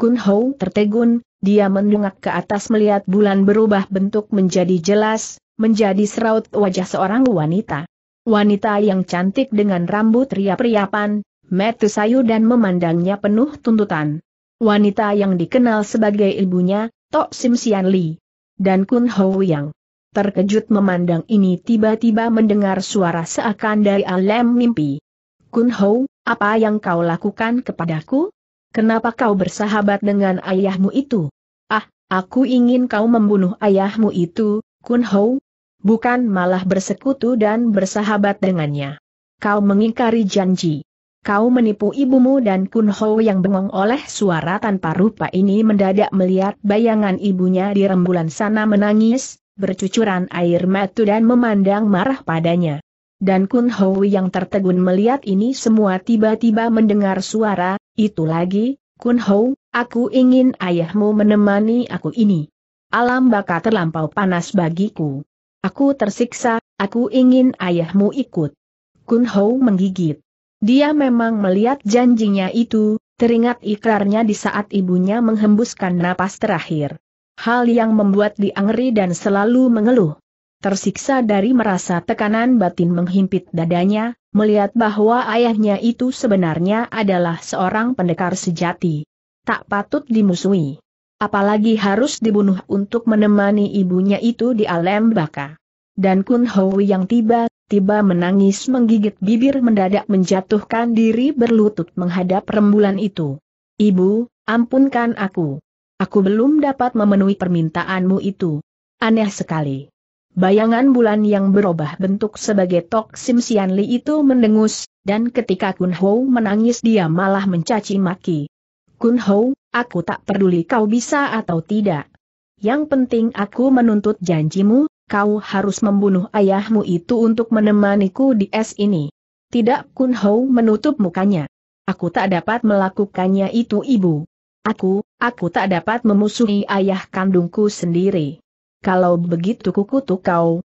Kun Hou tertegun, dia mendungak ke atas melihat bulan berubah bentuk menjadi jelas, menjadi seraut wajah seorang wanita. Wanita yang cantik dengan rambut riap-riapan, metu sayu dan memandangnya penuh tuntutan. Wanita yang dikenal sebagai ibunya, Tok Sim Sian Li. Dan Kun Hou yang terkejut memandang ini tiba-tiba mendengar suara seakan dari alam mimpi. Kun Hou, apa yang kau lakukan kepadaku? Kenapa kau bersahabat dengan ayahmu itu? Ah, aku ingin kau membunuh ayahmu itu, Kun Hou. Bukan malah bersekutu dan bersahabat dengannya. Kau mengingkari janji. Kau menipu ibumu dan Kun Hou yang bengong oleh suara tanpa rupa ini mendadak melihat bayangan ibunya di rembulan sana menangis, bercucuran air mata dan memandang marah padanya. Dan Kun Hou yang tertegun melihat ini semua tiba-tiba mendengar suara, itu lagi, Kun Hou, aku ingin ayahmu menemani aku ini. Alam baka terlampau panas bagiku. Aku tersiksa, aku ingin ayahmu ikut. Kun Hou menggigit. Dia memang melihat janjinya itu, teringat ikrarnya di saat ibunya menghembuskan napas terakhir. Hal yang membuat dia ngeri dan selalu mengeluh. Tersiksa dari merasa tekanan batin menghimpit dadanya, melihat bahwa ayahnya itu sebenarnya adalah seorang pendekar sejati. Tak patut dimusuhi. Apalagi harus dibunuh untuk menemani ibunya itu di alam baka. Dan Kun Hui yang tiba-tiba menangis menggigit bibir mendadak menjatuhkan diri berlutut menghadap rembulan itu. Ibu, ampunkan aku. Aku belum dapat memenuhi permintaanmu itu. Aneh sekali. Bayangan bulan yang berubah bentuk sebagai Tok Sim Sian Li itu mendengus, dan ketika Kun Ho menangis dia malah mencaci maki. Kun Ho, aku tak peduli kau bisa atau tidak. Yang penting aku menuntut janjimu, kau harus membunuh ayahmu itu untuk menemaniku di es ini. Tidak Kun Ho menutup mukanya. Aku tak dapat melakukannya itu ibu. Aku, aku tak dapat memusuhi ayah kandungku sendiri kalau begitu kukutuk kau.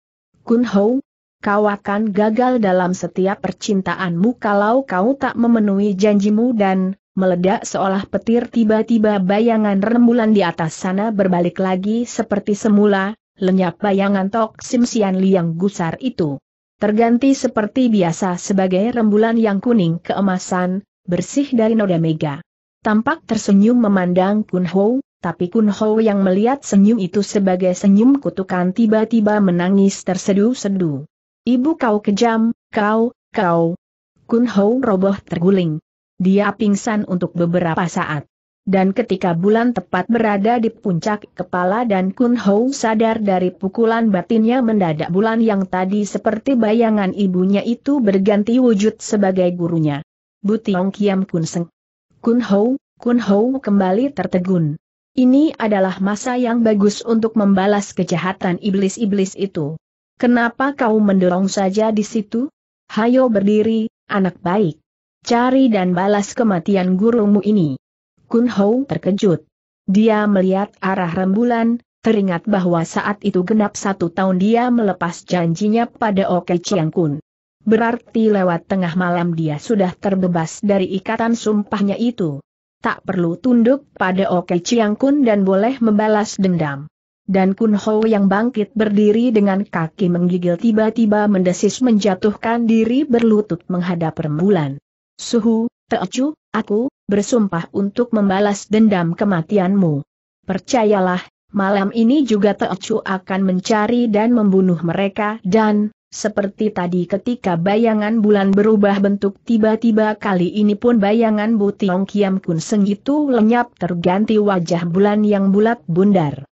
Kun Hou, kau akan gagal dalam setiap percintaanmu kalau kau tak memenuhi janjimu dan, meledak seolah petir tiba-tiba bayangan rembulan di atas sana berbalik lagi seperti semula, lenyap bayangan Tok Sim Sian Liang gusar itu. Terganti seperti biasa sebagai rembulan yang kuning keemasan, bersih dari noda mega. Tampak tersenyum memandang Kun Ho, tapi Kun Ho yang melihat senyum itu sebagai senyum kutukan tiba-tiba menangis tersedu-sedu. Ibu kau kejam, kau, kau. Kun Ho roboh terguling. Dia pingsan untuk beberapa saat. Dan ketika bulan tepat berada di puncak kepala dan Kun Ho sadar dari pukulan batinnya mendadak bulan yang tadi seperti bayangan ibunya itu berganti wujud sebagai gurunya. Butiong Kiam Kun Seng. Kun Ho, Kun Ho kembali tertegun. Ini adalah masa yang bagus untuk membalas kejahatan iblis-iblis itu. Kenapa kau mendorong saja di situ? Hayo berdiri, anak baik. Cari dan balas kematian gurumu ini. Kun Hou terkejut. Dia melihat arah rembulan, teringat bahwa saat itu genap satu tahun dia melepas janjinya pada Oke Chiang Kun. Berarti lewat tengah malam dia sudah terbebas dari ikatan sumpahnya itu tak perlu tunduk pada Oke Chiang Kun dan boleh membalas dendam. Dan Kun Ho yang bangkit berdiri dengan kaki menggigil tiba-tiba mendesis menjatuhkan diri berlutut menghadap rembulan. Suhu, Teocu, aku, bersumpah untuk membalas dendam kematianmu. Percayalah, malam ini juga Teocu akan mencari dan membunuh mereka dan, seperti tadi ketika bayangan bulan berubah bentuk tiba-tiba kali ini pun bayangan Butiong Kiam Kun Seng itu lenyap terganti wajah bulan yang bulat bundar.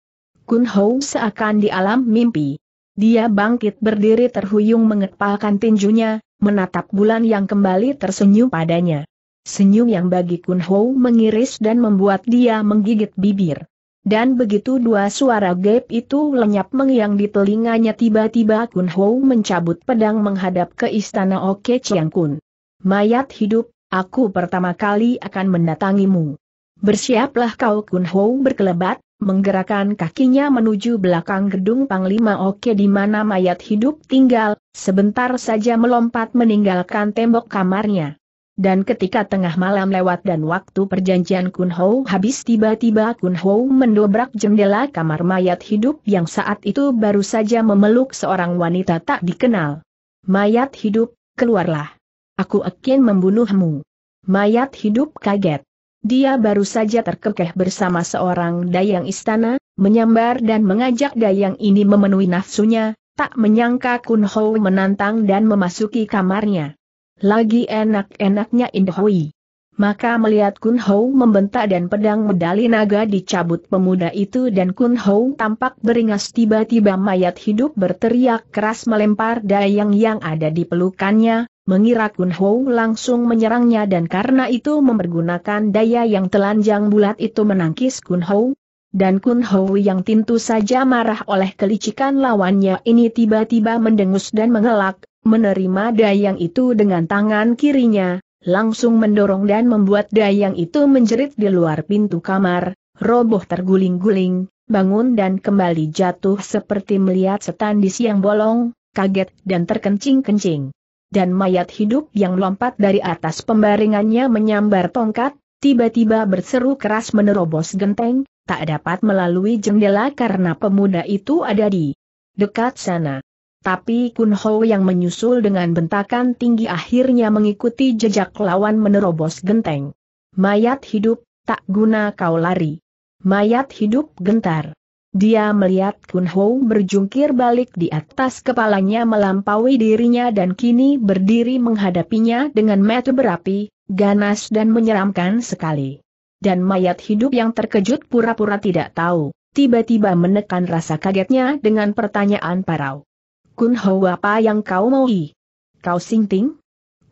Kun Ho seakan di alam mimpi. Dia bangkit berdiri terhuyung mengepalkan tinjunya, menatap bulan yang kembali tersenyum padanya. Senyum yang bagi Kun Ho mengiris dan membuat dia menggigit bibir. Dan begitu dua suara gaib itu lenyap mengiang di telinganya tiba-tiba Kun Ho mencabut pedang menghadap ke istana Oke Chiang Kun. Mayat hidup, aku pertama kali akan mendatangimu. Bersiaplah kau Kun Ho berkelebat, menggerakkan kakinya menuju belakang gedung Panglima Oke di mana mayat hidup tinggal, sebentar saja melompat meninggalkan tembok kamarnya. Dan ketika tengah malam lewat dan waktu perjanjian Kun Ho habis tiba-tiba Kun Ho mendobrak jendela kamar mayat hidup yang saat itu baru saja memeluk seorang wanita tak dikenal. Mayat hidup, keluarlah. Aku akan membunuhmu. Mayat hidup kaget. Dia baru saja terkekeh bersama seorang dayang istana, menyambar dan mengajak dayang ini memenuhi nafsunya, tak menyangka Kun Ho menantang dan memasuki kamarnya. Lagi enak-enaknya indhoi. Maka melihat Kun Hou membentak dan pedang medali naga dicabut pemuda itu dan Kun Hou tampak beringas tiba-tiba mayat hidup berteriak keras melempar dayang yang ada di pelukannya, mengira Kun Hou langsung menyerangnya dan karena itu mempergunakan daya yang telanjang bulat itu menangkis Kun Hou. Dan Kun Hou yang tentu saja marah oleh kelicikan lawannya ini tiba-tiba mendengus dan mengelak, menerima dayang itu dengan tangan kirinya, langsung mendorong dan membuat dayang itu menjerit di luar pintu kamar, roboh terguling-guling, bangun dan kembali jatuh seperti melihat setan di siang bolong, kaget dan terkencing-kencing. Dan mayat hidup yang lompat dari atas pembaringannya menyambar tongkat, tiba-tiba berseru keras menerobos genteng, tak dapat melalui jendela karena pemuda itu ada di dekat sana tapi Kun Ho yang menyusul dengan bentakan tinggi akhirnya mengikuti jejak lawan menerobos genteng. Mayat hidup, tak guna kau lari. Mayat hidup gentar. Dia melihat Kun Ho berjungkir balik di atas kepalanya melampaui dirinya dan kini berdiri menghadapinya dengan mata berapi, ganas dan menyeramkan sekali. Dan mayat hidup yang terkejut pura-pura tidak tahu, tiba-tiba menekan rasa kagetnya dengan pertanyaan parau. Kun Hou apa yang kau mau maui? Kau sinting?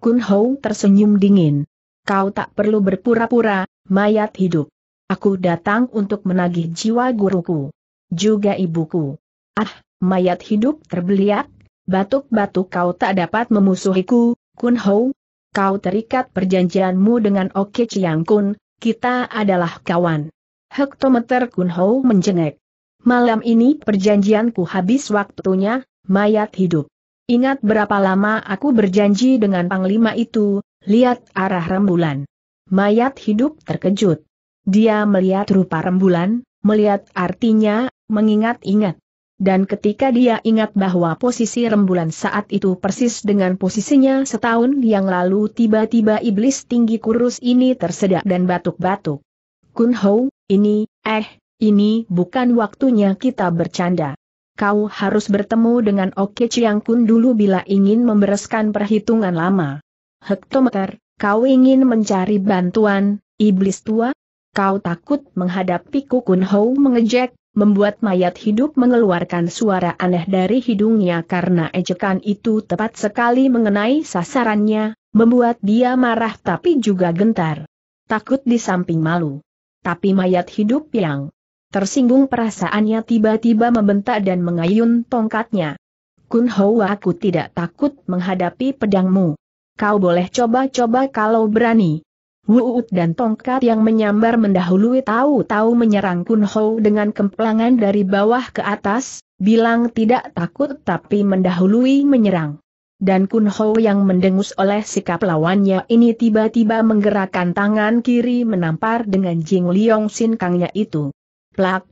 Kun Hou tersenyum dingin. Kau tak perlu berpura-pura, mayat hidup. Aku datang untuk menagih jiwa guruku. Juga ibuku. Ah, mayat hidup terbeliak, batuk-batuk kau tak dapat memusuhiku, Kun Hou. Kau terikat perjanjianmu dengan Oke Chiang Kun, kita adalah kawan. Hektometer Kun Hou menjengek. Malam ini perjanjianku habis waktunya, mayat hidup. Ingat berapa lama aku berjanji dengan panglima itu, lihat arah rembulan. Mayat hidup terkejut. Dia melihat rupa rembulan, melihat artinya, mengingat-ingat. Dan ketika dia ingat bahwa posisi rembulan saat itu persis dengan posisinya setahun yang lalu tiba-tiba iblis tinggi kurus ini tersedak dan batuk-batuk. Kun Hou, ini, eh, ini bukan waktunya kita bercanda kau harus bertemu dengan Oke Chiang Kun dulu bila ingin membereskan perhitungan lama. Hektometer, kau ingin mencari bantuan, iblis tua? Kau takut menghadapi Kukun Hou mengejek, membuat mayat hidup mengeluarkan suara aneh dari hidungnya karena ejekan itu tepat sekali mengenai sasarannya, membuat dia marah tapi juga gentar. Takut di samping malu. Tapi mayat hidup yang Tersinggung perasaannya tiba-tiba membentak dan mengayun tongkatnya. Kun Hou aku tidak takut menghadapi pedangmu. Kau boleh coba-coba kalau berani. Wuut dan tongkat yang menyambar mendahului tahu-tahu menyerang Kun Hou dengan kemplangan dari bawah ke atas, bilang tidak takut tapi mendahului menyerang. Dan Kun Hou yang mendengus oleh sikap lawannya ini tiba-tiba menggerakkan tangan kiri menampar dengan Jing Liong Sin Kangnya itu. Plak!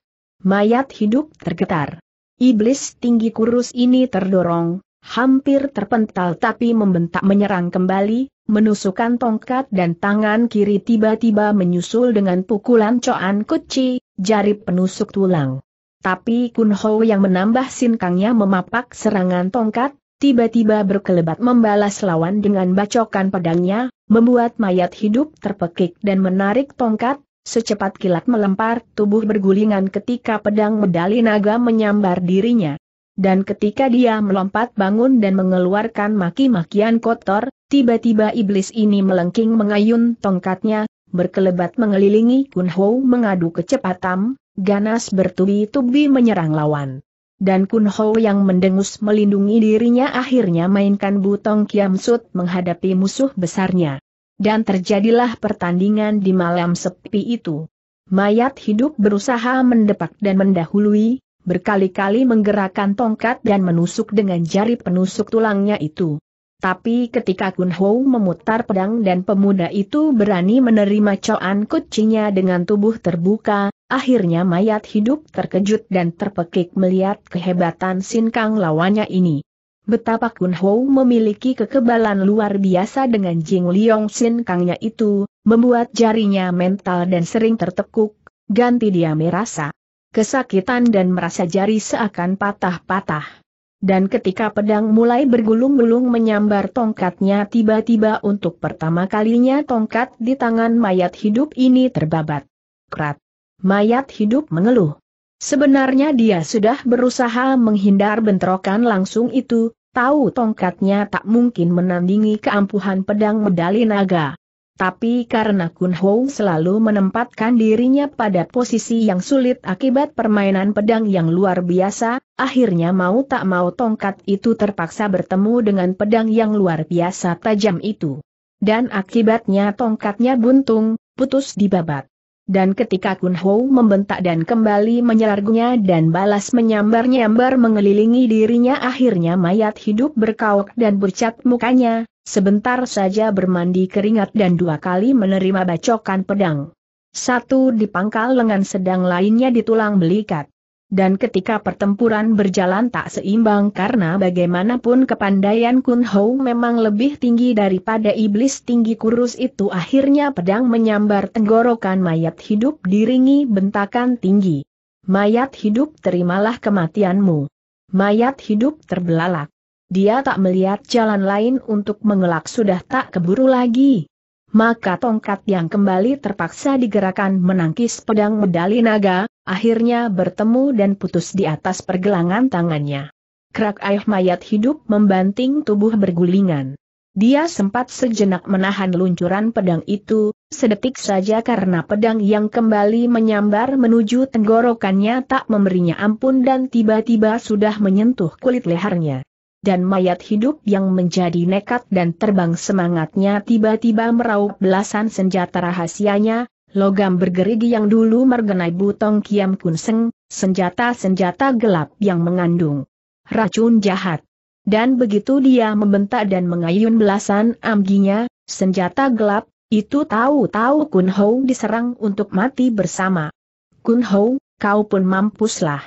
Mayat hidup tergetar. Iblis tinggi kurus ini terdorong, hampir terpental tapi membentak menyerang kembali, menusukkan tongkat dan tangan kiri tiba-tiba menyusul dengan pukulan coan kuci, jari penusuk tulang. Tapi Kun Ho yang menambah sinkangnya memapak serangan tongkat, tiba-tiba berkelebat membalas lawan dengan bacokan pedangnya, membuat mayat hidup terpekik dan menarik tongkat, Secepat kilat melempar, tubuh bergulingan ketika pedang medali naga menyambar dirinya. Dan ketika dia melompat bangun dan mengeluarkan maki-makian kotor, tiba-tiba iblis ini melengking mengayun tongkatnya, berkelebat mengelilingi Kunho mengadu kecepatan, ganas bertubi-tubi menyerang lawan. Dan Kunho yang mendengus melindungi dirinya akhirnya mainkan butong kiamsut menghadapi musuh besarnya dan terjadilah pertandingan di malam sepi itu. Mayat hidup berusaha mendepak dan mendahului, berkali-kali menggerakkan tongkat dan menusuk dengan jari penusuk tulangnya itu. Tapi ketika Kun Ho memutar pedang dan pemuda itu berani menerima coan kucingnya dengan tubuh terbuka, akhirnya mayat hidup terkejut dan terpekik melihat kehebatan Sin Kang lawannya ini. Betapa Kun Ho memiliki kekebalan luar biasa dengan Jing Liong Sin Kangnya itu, membuat jarinya mental dan sering tertekuk, ganti dia merasa kesakitan dan merasa jari seakan patah-patah. Dan ketika pedang mulai bergulung-gulung menyambar tongkatnya tiba-tiba untuk pertama kalinya tongkat di tangan mayat hidup ini terbabat. Krat. Mayat hidup mengeluh. Sebenarnya dia sudah berusaha menghindar bentrokan langsung itu, tahu tongkatnya tak mungkin menandingi keampuhan pedang medali naga. Tapi karena Kun Ho selalu menempatkan dirinya pada posisi yang sulit akibat permainan pedang yang luar biasa, akhirnya mau tak mau tongkat itu terpaksa bertemu dengan pedang yang luar biasa tajam itu. Dan akibatnya tongkatnya buntung, putus di babat. Dan ketika Kun Ho membentak dan kembali menyerangnya dan balas menyambar-nyambar mengelilingi dirinya akhirnya mayat hidup berkauk dan bercat mukanya, sebentar saja bermandi keringat dan dua kali menerima bacokan pedang. Satu di pangkal lengan sedang lainnya di tulang belikat. Dan ketika pertempuran berjalan tak seimbang karena bagaimanapun kepandaian Kun Hou memang lebih tinggi daripada iblis tinggi kurus itu akhirnya pedang menyambar tenggorokan mayat hidup diringi bentakan tinggi. Mayat hidup terimalah kematianmu. Mayat hidup terbelalak. Dia tak melihat jalan lain untuk mengelak sudah tak keburu lagi. Maka tongkat yang kembali terpaksa digerakkan menangkis pedang medali naga, akhirnya bertemu dan putus di atas pergelangan tangannya. Krak ayah mayat hidup membanting tubuh bergulingan. Dia sempat sejenak menahan luncuran pedang itu, sedetik saja karena pedang yang kembali menyambar menuju tenggorokannya tak memberinya ampun dan tiba-tiba sudah menyentuh kulit lehernya. Dan mayat hidup yang menjadi nekat dan terbang semangatnya tiba-tiba meraup belasan senjata rahasianya, logam bergerigi yang dulu mergenai butong kiam kunseng, senjata-senjata gelap yang mengandung racun jahat. Dan begitu dia membentak dan mengayun belasan amginya, senjata gelap, itu tahu-tahu Kun Hou diserang untuk mati bersama. Kun Hou, kau pun mampuslah.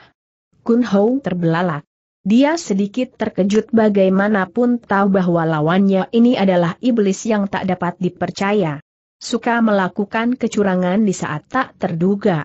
Kun Hou terbelalak. Dia sedikit terkejut bagaimanapun tahu bahwa lawannya ini adalah iblis yang tak dapat dipercaya suka melakukan kecurangan di saat tak terduga.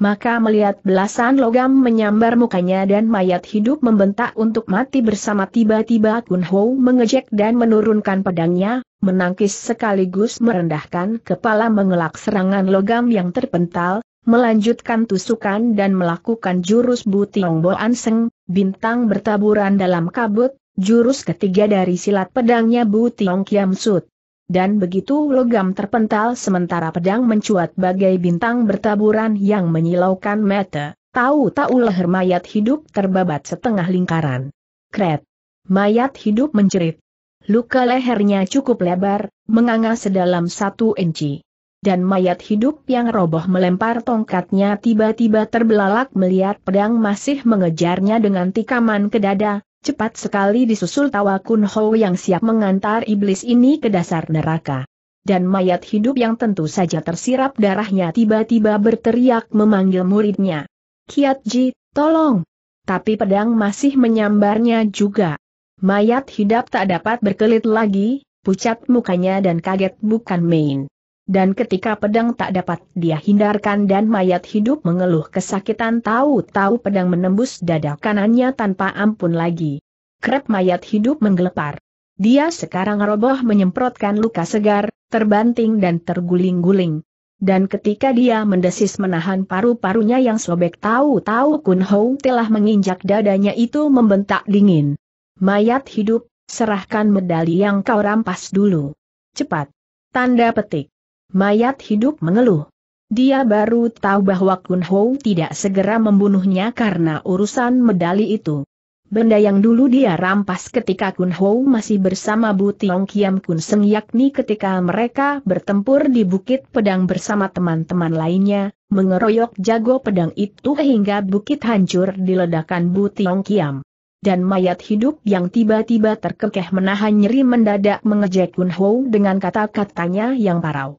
Maka melihat belasan logam menyambar mukanya dan mayat hidup membentak untuk mati bersama tiba-tiba Kun Ho mengejek dan menurunkan pedangnya, menangkis sekaligus merendahkan kepala mengelak serangan logam yang terpental, melanjutkan tusukan dan melakukan jurus Butiong Boan Seng, bintang bertaburan dalam kabut, jurus ketiga dari silat pedangnya Butiong Kiam Sut dan begitu logam terpental sementara pedang mencuat bagai bintang bertaburan yang menyilaukan mata, tahu-tahu leher mayat hidup terbabat setengah lingkaran. Kret! Mayat hidup menjerit. Luka lehernya cukup lebar, menganga sedalam satu inci. Dan mayat hidup yang roboh melempar tongkatnya tiba-tiba terbelalak melihat pedang masih mengejarnya dengan tikaman ke dada, Cepat sekali disusul tawa Kun Ho yang siap mengantar iblis ini ke dasar neraka. Dan mayat hidup yang tentu saja tersirap darahnya tiba-tiba berteriak memanggil muridnya. Kiat Ji, tolong! Tapi pedang masih menyambarnya juga. Mayat hidup tak dapat berkelit lagi, pucat mukanya dan kaget bukan main dan ketika pedang tak dapat dia hindarkan dan mayat hidup mengeluh kesakitan tahu-tahu pedang menembus dada kanannya tanpa ampun lagi. Krep mayat hidup menggelepar. Dia sekarang roboh menyemprotkan luka segar, terbanting dan terguling-guling. Dan ketika dia mendesis menahan paru-parunya yang sobek tahu-tahu Kun Hou telah menginjak dadanya itu membentak dingin. Mayat hidup, serahkan medali yang kau rampas dulu. Cepat. Tanda petik. Mayat hidup mengeluh. Dia baru tahu bahwa Kun Ho tidak segera membunuhnya karena urusan medali itu. Benda yang dulu dia rampas ketika Kun Ho masih bersama Bu Tiong Kiam Kun Seng yakni ketika mereka bertempur di Bukit Pedang bersama teman-teman lainnya, mengeroyok jago pedang itu hingga bukit hancur diledakan Bu Tiong Kiam. Dan mayat hidup yang tiba-tiba terkekeh menahan nyeri mendadak mengejek Kun Ho dengan kata-katanya yang parau.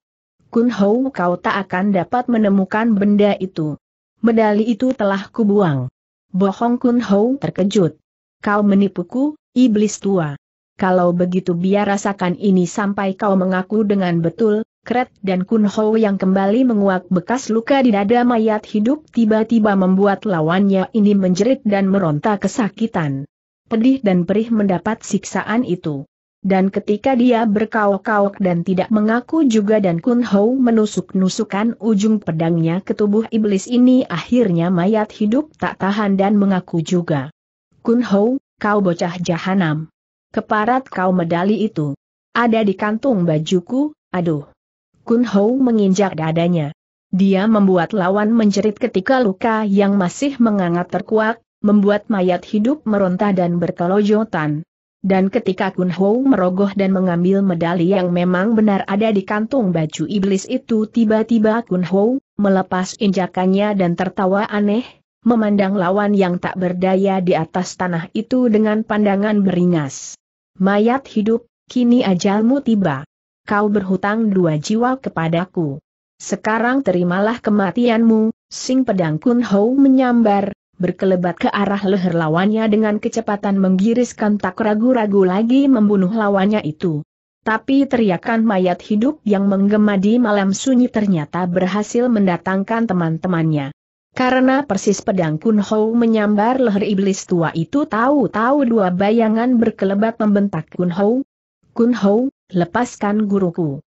Kun Hou kau tak akan dapat menemukan benda itu. Medali itu telah kubuang. Bohong Kun Hou terkejut. Kau menipuku, iblis tua. Kalau begitu biar rasakan ini sampai kau mengaku dengan betul, Kret dan Kun Hou yang kembali menguak bekas luka di dada mayat hidup tiba-tiba membuat lawannya ini menjerit dan meronta kesakitan. Pedih dan perih mendapat siksaan itu. Dan ketika dia berkauk-kauk dan tidak mengaku juga dan Kun Hou menusuk-nusukan ujung pedangnya ke tubuh iblis ini akhirnya mayat hidup tak tahan dan mengaku juga. Kun Hou, kau bocah jahanam. Keparat kau medali itu. Ada di kantung bajuku, aduh. Kun Hou menginjak dadanya. Dia membuat lawan menjerit ketika luka yang masih mengangat terkuak, membuat mayat hidup meronta dan berkelojotan. Dan ketika Kun Ho merogoh dan mengambil medali yang memang benar ada di kantung baju iblis itu tiba-tiba Kun Ho, melepas injakannya dan tertawa aneh, memandang lawan yang tak berdaya di atas tanah itu dengan pandangan beringas. Mayat hidup, kini ajalmu tiba. Kau berhutang dua jiwa kepadaku. Sekarang terimalah kematianmu, Sing Pedang Kun Ho menyambar, berkelebat ke arah leher lawannya dengan kecepatan menggiriskan tak ragu-ragu lagi membunuh lawannya itu. Tapi teriakan mayat hidup yang menggema di malam sunyi ternyata berhasil mendatangkan teman-temannya. Karena persis pedang Kun Hou menyambar leher iblis tua itu tahu-tahu dua bayangan berkelebat membentak Kun Hou. Kun Hou, lepaskan guruku.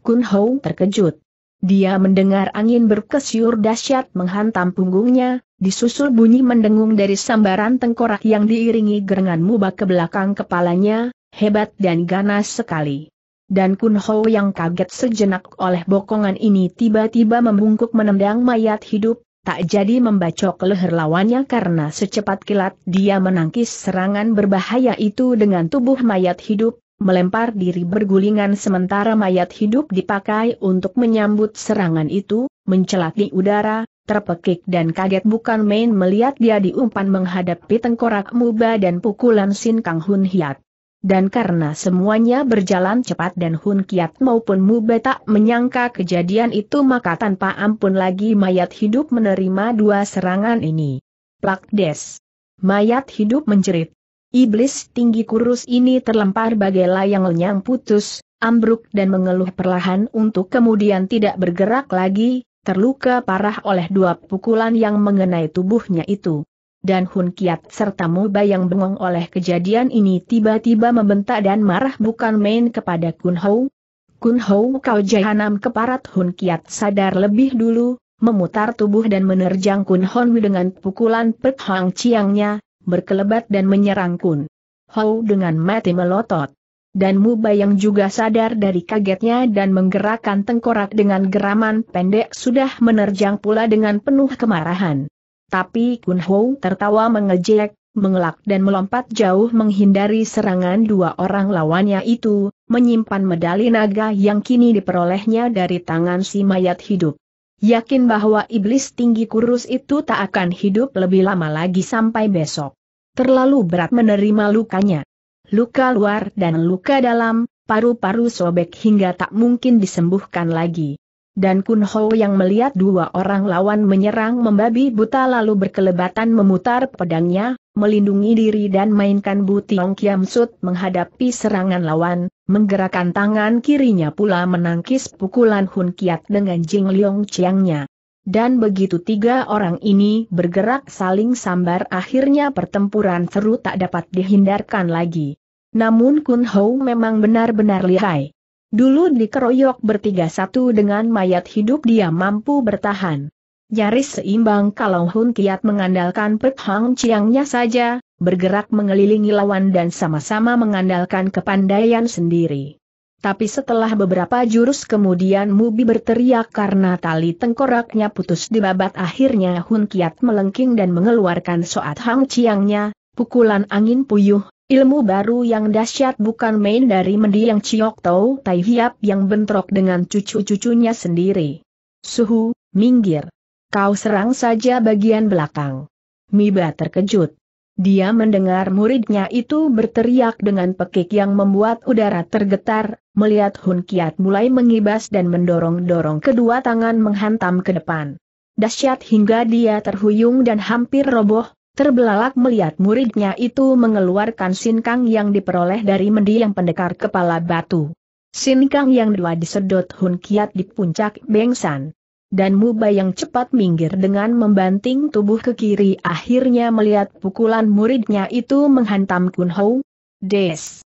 Kun Hou terkejut. Dia mendengar angin berkesyur dahsyat menghantam punggungnya, disusul bunyi mendengung dari sambaran tengkorak yang diiringi gerengan mubah ke belakang kepalanya, hebat dan ganas sekali. Dan Kun Ho yang kaget sejenak oleh bokongan ini tiba-tiba membungkuk menendang mayat hidup, tak jadi membacok leher lawannya karena secepat kilat dia menangkis serangan berbahaya itu dengan tubuh mayat hidup, melempar diri bergulingan sementara mayat hidup dipakai untuk menyambut serangan itu, mencelat di udara, terpekik dan kaget bukan main melihat dia diumpan menghadapi tengkorak muba dan pukulan Sin Kang Hun Hiat. Dan karena semuanya berjalan cepat dan Hun Kiat maupun Mube tak menyangka kejadian itu maka tanpa ampun lagi mayat hidup menerima dua serangan ini. Plak des. Mayat hidup menjerit. Iblis tinggi kurus ini terlempar bagai layang lenyang putus, ambruk dan mengeluh perlahan untuk kemudian tidak bergerak lagi, terluka parah oleh dua pukulan yang mengenai tubuhnya itu. Dan Hun Kiat serta Mu yang bengong oleh kejadian ini tiba-tiba membentak dan marah bukan main kepada Kun Hou. Kun Hou kau jahanam keparat Hun Kiat sadar lebih dulu, memutar tubuh dan menerjang Kun Honwi dengan pukulan Pek Hang Chiangnya, berkelebat dan menyerang Kun. Hou dengan mati melotot. Dan Mu Bayang juga sadar dari kagetnya dan menggerakkan tengkorak dengan geraman pendek sudah menerjang pula dengan penuh kemarahan. Tapi Kun Hou tertawa mengejek, mengelak dan melompat jauh menghindari serangan dua orang lawannya itu, menyimpan medali naga yang kini diperolehnya dari tangan si mayat hidup yakin bahwa iblis tinggi kurus itu tak akan hidup lebih lama lagi sampai besok. Terlalu berat menerima lukanya. Luka luar dan luka dalam, paru-paru sobek hingga tak mungkin disembuhkan lagi. Dan Kun Ho yang melihat dua orang lawan menyerang membabi buta lalu berkelebatan memutar pedangnya, melindungi diri dan mainkan Bu Tiong Kiam Sut menghadapi serangan lawan, Menggerakkan tangan kirinya pula menangkis pukulan Hun Kiat dengan Jing Liong Chiangnya. Dan begitu tiga orang ini bergerak saling sambar akhirnya pertempuran seru tak dapat dihindarkan lagi. Namun Kun Hou memang benar-benar lihai. Dulu dikeroyok bertiga satu dengan mayat hidup dia mampu bertahan. Nyaris seimbang kalau Hun Kiat mengandalkan Pek Hang Chiangnya saja, bergerak mengelilingi lawan dan sama-sama mengandalkan kepandaian sendiri. Tapi setelah beberapa jurus kemudian Mubi berteriak karena tali tengkoraknya putus di babat akhirnya Hun Kiat melengking dan mengeluarkan soat hang Chiangnya, pukulan angin puyuh, ilmu baru yang dahsyat bukan main dari mendiang Chiok Tau Tai Hiap yang bentrok dengan cucu-cucunya sendiri. Suhu, minggir. Kau serang saja bagian belakang. Miba terkejut. Dia mendengar muridnya itu berteriak dengan pekik yang membuat udara tergetar, melihat Hun Kiat mulai mengibas dan mendorong-dorong kedua tangan menghantam ke depan. Dasyat hingga dia terhuyung dan hampir roboh, terbelalak melihat muridnya itu mengeluarkan sinkang yang diperoleh dari mendiang pendekar kepala batu. Sinkang yang dua disedot Hun Kiat di puncak Bengsan dan Muba yang cepat minggir dengan membanting tubuh ke kiri akhirnya melihat pukulan muridnya itu menghantam Kun Hou. Des!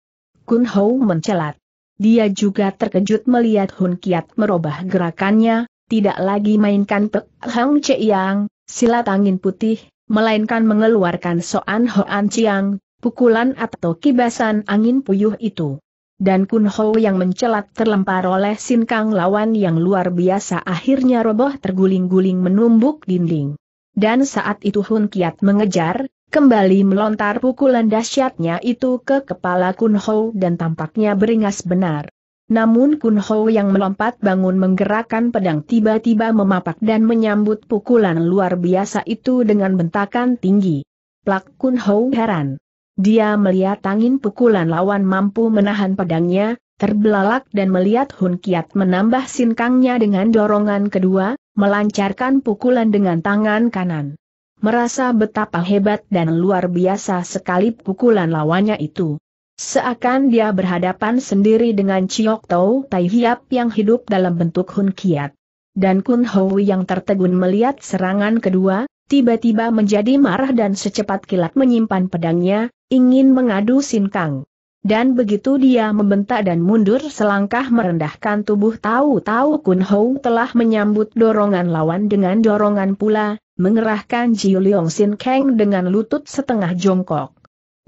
Kun Hou mencelat. Dia juga terkejut melihat Hun Kiat merubah gerakannya, tidak lagi mainkan Pek Hang Chiang, silat angin putih, melainkan mengeluarkan Soan Hoan Chiang, pukulan atau kibasan angin puyuh itu dan Kun Ho yang mencelat terlempar oleh Sin Kang lawan yang luar biasa akhirnya roboh terguling-guling menumbuk dinding. Dan saat itu Hun Kiat mengejar, kembali melontar pukulan dahsyatnya itu ke kepala Kun Ho dan tampaknya beringas benar. Namun Kun Ho yang melompat bangun menggerakkan pedang tiba-tiba memapak dan menyambut pukulan luar biasa itu dengan bentakan tinggi. Plak Kun Ho heran. Dia melihat tangin pukulan lawan mampu menahan pedangnya, terbelalak dan melihat Hun Kiat menambah sinkangnya dengan dorongan kedua, melancarkan pukulan dengan tangan kanan. Merasa betapa hebat dan luar biasa sekali pukulan lawannya itu. Seakan dia berhadapan sendiri dengan Chiok Tau Tai Hiap yang hidup dalam bentuk Hun Kiat. Dan Kun Hou yang tertegun melihat serangan kedua, tiba-tiba menjadi marah dan secepat kilat menyimpan pedangnya, ingin mengadu sinkang. Dan begitu dia membentak dan mundur selangkah merendahkan tubuh tahu-tahu Kun Hou telah menyambut dorongan lawan dengan dorongan pula, mengerahkan Jiu Liong Sin Kang dengan lutut setengah jongkok.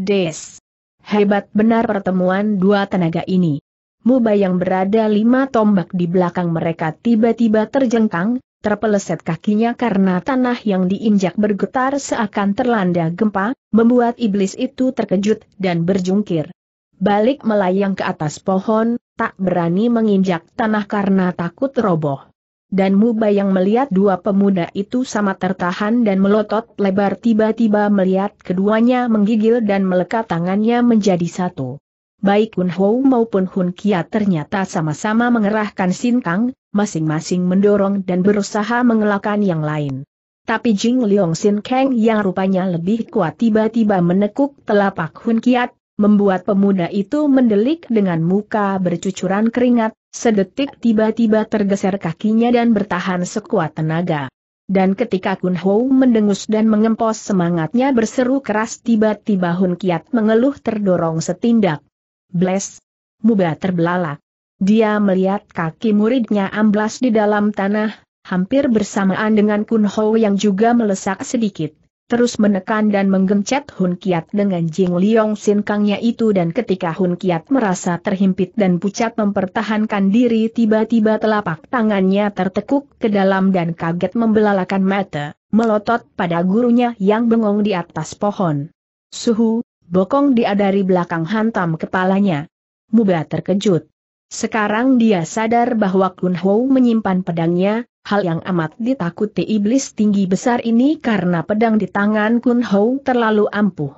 Des! Hebat benar pertemuan dua tenaga ini. Mubai yang berada lima tombak di belakang mereka tiba-tiba terjengkang, terpeleset kakinya karena tanah yang diinjak bergetar seakan terlanda gempa, membuat iblis itu terkejut dan berjungkir. Balik melayang ke atas pohon, tak berani menginjak tanah karena takut roboh. Dan yang melihat dua pemuda itu sama tertahan dan melotot lebar tiba-tiba melihat keduanya menggigil dan melekat tangannya menjadi satu baik Hun Ho maupun Hun Kia ternyata sama-sama mengerahkan sinkang, masing-masing mendorong dan berusaha mengelakkan yang lain. Tapi Jing Leong Sin Kang yang rupanya lebih kuat tiba-tiba menekuk telapak Hun Kiat, membuat pemuda itu mendelik dengan muka bercucuran keringat, sedetik tiba-tiba tergeser kakinya dan bertahan sekuat tenaga. Dan ketika Kun Ho mendengus dan mengempos semangatnya berseru keras tiba-tiba Hun Kiat mengeluh terdorong setindak, Bles. Muba terbelalak. Dia melihat kaki muridnya amblas di dalam tanah, hampir bersamaan dengan Kun Ho yang juga melesak sedikit, terus menekan dan menggencet Hun Kiat dengan Jing Liong Sin Kangnya itu dan ketika Hun Kiat merasa terhimpit dan pucat mempertahankan diri tiba-tiba telapak tangannya tertekuk ke dalam dan kaget membelalakan mata, melotot pada gurunya yang bengong di atas pohon. Suhu, bokong dia dari belakang hantam kepalanya. Muba terkejut. Sekarang dia sadar bahwa Kun Ho menyimpan pedangnya, hal yang amat ditakuti iblis tinggi besar ini karena pedang di tangan Kun Ho terlalu ampuh.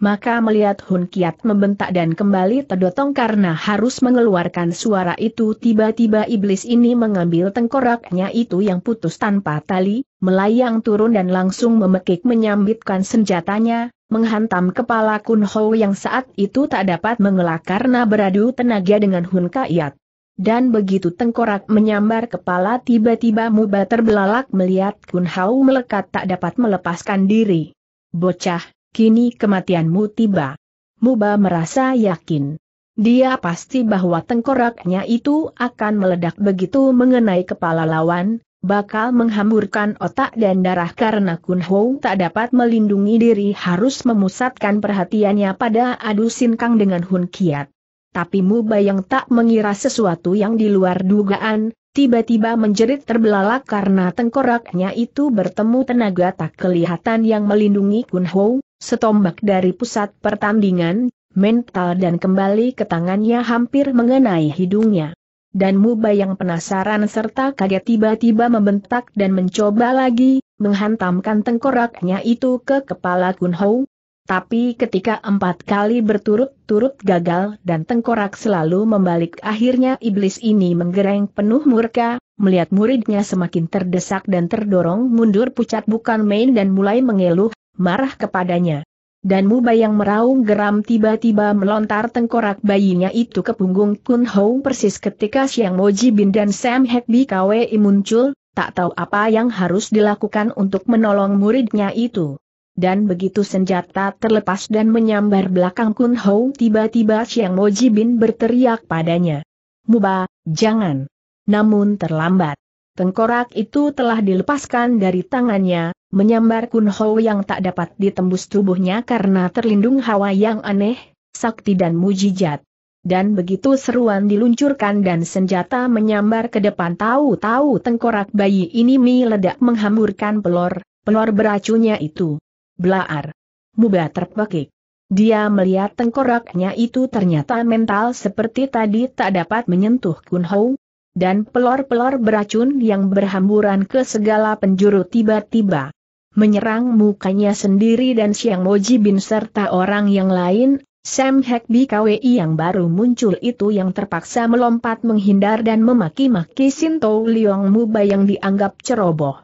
Maka melihat Hun Kiat membentak dan kembali terdotong karena harus mengeluarkan suara itu tiba-tiba iblis ini mengambil tengkoraknya itu yang putus tanpa tali, melayang turun dan langsung memekik menyambitkan senjatanya, menghantam kepala Kun Ho yang saat itu tak dapat mengelak karena beradu tenaga dengan Hun Kaiat. Dan begitu tengkorak menyambar kepala tiba-tiba Muba terbelalak melihat Kun Hao melekat tak dapat melepaskan diri. Bocah, kini kematianmu tiba. Muba merasa yakin. Dia pasti bahwa tengkoraknya itu akan meledak begitu mengenai kepala lawan, bakal menghamburkan otak dan darah karena Kun Ho tak dapat melindungi diri harus memusatkan perhatiannya pada adu sinkang dengan Hun Kiat. Tapi Mu Bayang tak mengira sesuatu yang di luar dugaan, tiba-tiba menjerit terbelalak karena tengkoraknya itu bertemu tenaga tak kelihatan yang melindungi Kun Ho, setombak dari pusat pertandingan, mental dan kembali ke tangannya hampir mengenai hidungnya dan Muba yang penasaran serta kaget tiba-tiba membentak dan mencoba lagi, menghantamkan tengkoraknya itu ke kepala Kun Hou. Tapi ketika empat kali berturut-turut gagal dan tengkorak selalu membalik akhirnya iblis ini menggereng penuh murka, melihat muridnya semakin terdesak dan terdorong mundur pucat bukan main dan mulai mengeluh, marah kepadanya dan muba yang meraung geram tiba-tiba melontar tengkorak bayinya itu ke punggung Kun Hong persis ketika Siang Moji Bin dan Sam Bi KWI muncul, tak tahu apa yang harus dilakukan untuk menolong muridnya itu. Dan begitu senjata terlepas dan menyambar belakang Kun Hong tiba-tiba Siang Moji Bin berteriak padanya. Muba, jangan. Namun terlambat. Tengkorak itu telah dilepaskan dari tangannya, menyambar Ho yang tak dapat ditembus tubuhnya karena terlindung hawa yang aneh, sakti dan mujijat. Dan begitu seruan diluncurkan dan senjata menyambar ke depan tahu-tahu tengkorak bayi ini meledak menghamburkan pelor, pelor beracunnya itu. Blaar. Muba terpekik. Dia melihat tengkoraknya itu ternyata mental seperti tadi tak dapat menyentuh Ho. dan pelor-pelor beracun yang berhamburan ke segala penjuru tiba-tiba menyerang mukanya sendiri dan Siang Moji Bin serta orang yang lain, Sam Hekbi KWI yang baru muncul itu yang terpaksa melompat menghindar dan memaki-maki Sinto Liong Muba yang dianggap ceroboh.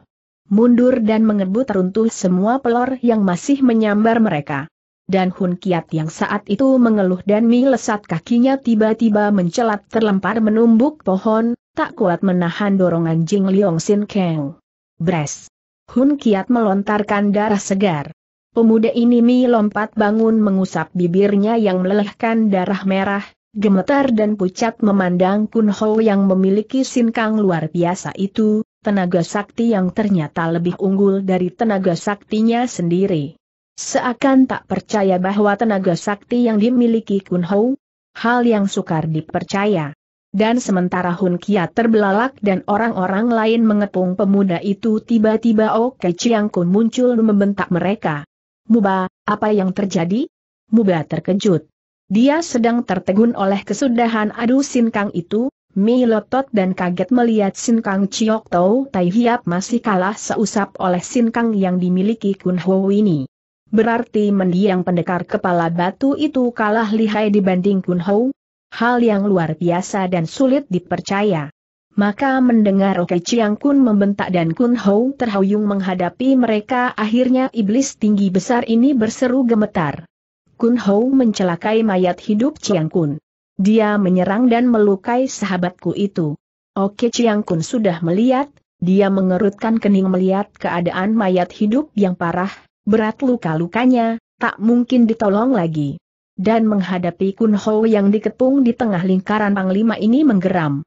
Mundur dan mengebut runtuh semua pelor yang masih menyambar mereka dan Hun Kiat yang saat itu mengeluh dan melesat kakinya tiba-tiba mencelat terlempar menumbuk pohon, tak kuat menahan dorongan Jing Liong Sin Keng. Bres. Hun Kiat melontarkan darah segar. Pemuda ini mi lompat bangun mengusap bibirnya yang melelehkan darah merah, gemetar dan pucat memandang Kun Ho yang memiliki sinkang luar biasa itu, tenaga sakti yang ternyata lebih unggul dari tenaga saktinya sendiri. Seakan tak percaya bahwa tenaga sakti yang dimiliki Kun Ho, hal yang sukar dipercaya. Dan sementara Hun Kia terbelalak dan orang-orang lain mengepung pemuda itu tiba-tiba Oke oh Chiang Kun muncul membentak mereka. Muba, apa yang terjadi? Muba terkejut. Dia sedang tertegun oleh kesudahan adu Sinkang itu, Mi Lotot dan kaget melihat Sinkang Chiok Tau Tai Hiap masih kalah seusap oleh Sinkang yang dimiliki Kun Ho ini. Berarti mendiang pendekar kepala batu itu kalah lihai dibanding Kun Ho, hal yang luar biasa dan sulit dipercaya. Maka mendengar Oke Chiang Kun membentak dan Kun Hou terhuyung menghadapi mereka akhirnya iblis tinggi besar ini berseru gemetar. Kun Hou mencelakai mayat hidup Chiang Kun. Dia menyerang dan melukai sahabatku itu. Oke oh, Chiang Kun sudah melihat, dia mengerutkan kening melihat keadaan mayat hidup yang parah, berat luka-lukanya, tak mungkin ditolong lagi dan menghadapi Kun Ho yang dikepung di tengah lingkaran panglima ini menggeram.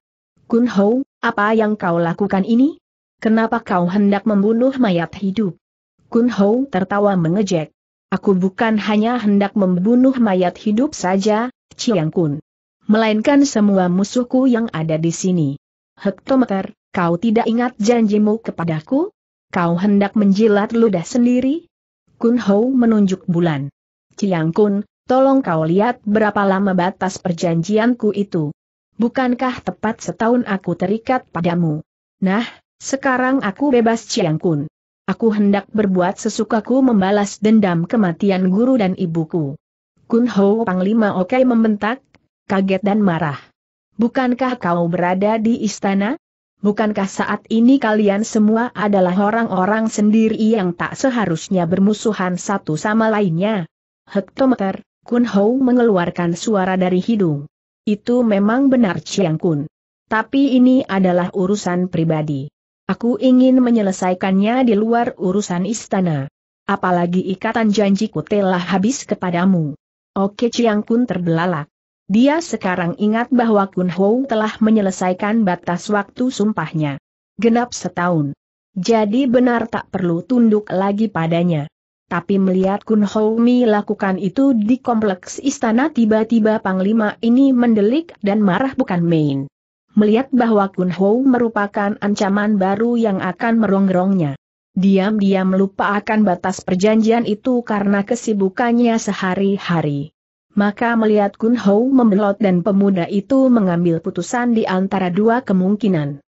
Kun Ho, apa yang kau lakukan ini? Kenapa kau hendak membunuh mayat hidup? Kun Ho tertawa mengejek. Aku bukan hanya hendak membunuh mayat hidup saja, Chiang Kun. Melainkan semua musuhku yang ada di sini. Hektometer, kau tidak ingat janjimu kepadaku? Kau hendak menjilat ludah sendiri? Kun Ho menunjuk bulan. Chiang Kun, Tolong kau lihat berapa lama batas perjanjianku itu. Bukankah tepat setahun aku terikat padamu? Nah, sekarang aku bebas Chiang Kun. Aku hendak berbuat sesukaku membalas dendam kematian guru dan ibuku. Kun Ho Panglima Oke membentak, kaget dan marah. Bukankah kau berada di istana? Bukankah saat ini kalian semua adalah orang-orang sendiri yang tak seharusnya bermusuhan satu sama lainnya? Hektometer, Kun Hou mengeluarkan suara dari hidung. Itu memang benar Chiang Kun. Tapi ini adalah urusan pribadi. Aku ingin menyelesaikannya di luar urusan istana. Apalagi ikatan janjiku telah habis kepadamu. Oke Chiang Kun terbelalak. Dia sekarang ingat bahwa Kun Hou telah menyelesaikan batas waktu sumpahnya. Genap setahun. Jadi benar tak perlu tunduk lagi padanya tapi melihat Kun Houmi lakukan itu di kompleks istana tiba-tiba Panglima ini mendelik dan marah bukan main. Melihat bahwa Kun Hou merupakan ancaman baru yang akan merongrongnya. Diam-diam lupa akan batas perjanjian itu karena kesibukannya sehari-hari. Maka melihat Kun Hou membelot dan pemuda itu mengambil putusan di antara dua kemungkinan.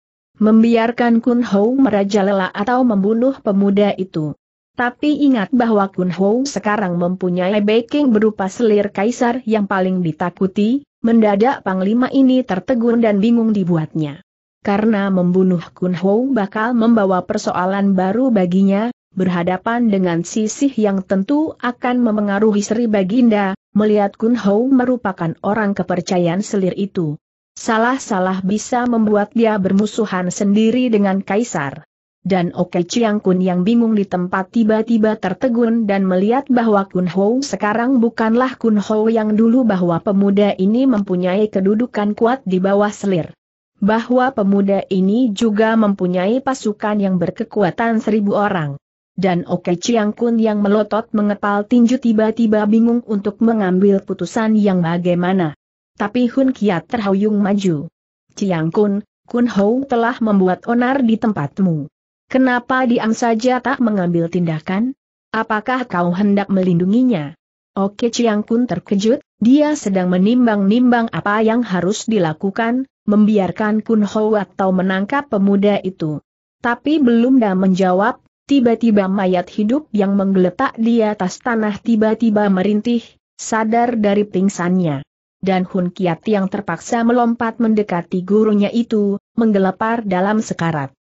Membiarkan Kun Hou merajalela atau membunuh pemuda itu. Tapi ingat bahwa Kun Ho sekarang mempunyai backing berupa selir kaisar yang paling ditakuti, mendadak panglima ini tertegun dan bingung dibuatnya. Karena membunuh Kun Ho bakal membawa persoalan baru baginya, berhadapan dengan sisih yang tentu akan memengaruhi Sri Baginda, melihat Kun Ho merupakan orang kepercayaan selir itu. Salah-salah bisa membuat dia bermusuhan sendiri dengan kaisar dan Oke Chiang Kun yang bingung di tempat tiba-tiba tertegun dan melihat bahwa Kun Ho sekarang bukanlah Kun Ho yang dulu bahwa pemuda ini mempunyai kedudukan kuat di bawah selir. Bahwa pemuda ini juga mempunyai pasukan yang berkekuatan seribu orang. Dan Oke Chiang Kun yang melotot mengepal tinju tiba-tiba bingung untuk mengambil putusan yang bagaimana. Tapi Hun Kiat terhuyung maju. Chiang Kun, Kun Ho telah membuat onar di tempatmu. Kenapa diam saja tak mengambil tindakan? Apakah kau hendak melindunginya? Oke Chiang Kun terkejut, dia sedang menimbang-nimbang apa yang harus dilakukan, membiarkan Kun Ho atau menangkap pemuda itu. Tapi belum dah menjawab, tiba-tiba mayat hidup yang menggeletak di atas tanah tiba-tiba merintih, sadar dari pingsannya dan Hun Kiat yang terpaksa melompat mendekati gurunya itu, menggelepar dalam sekarat.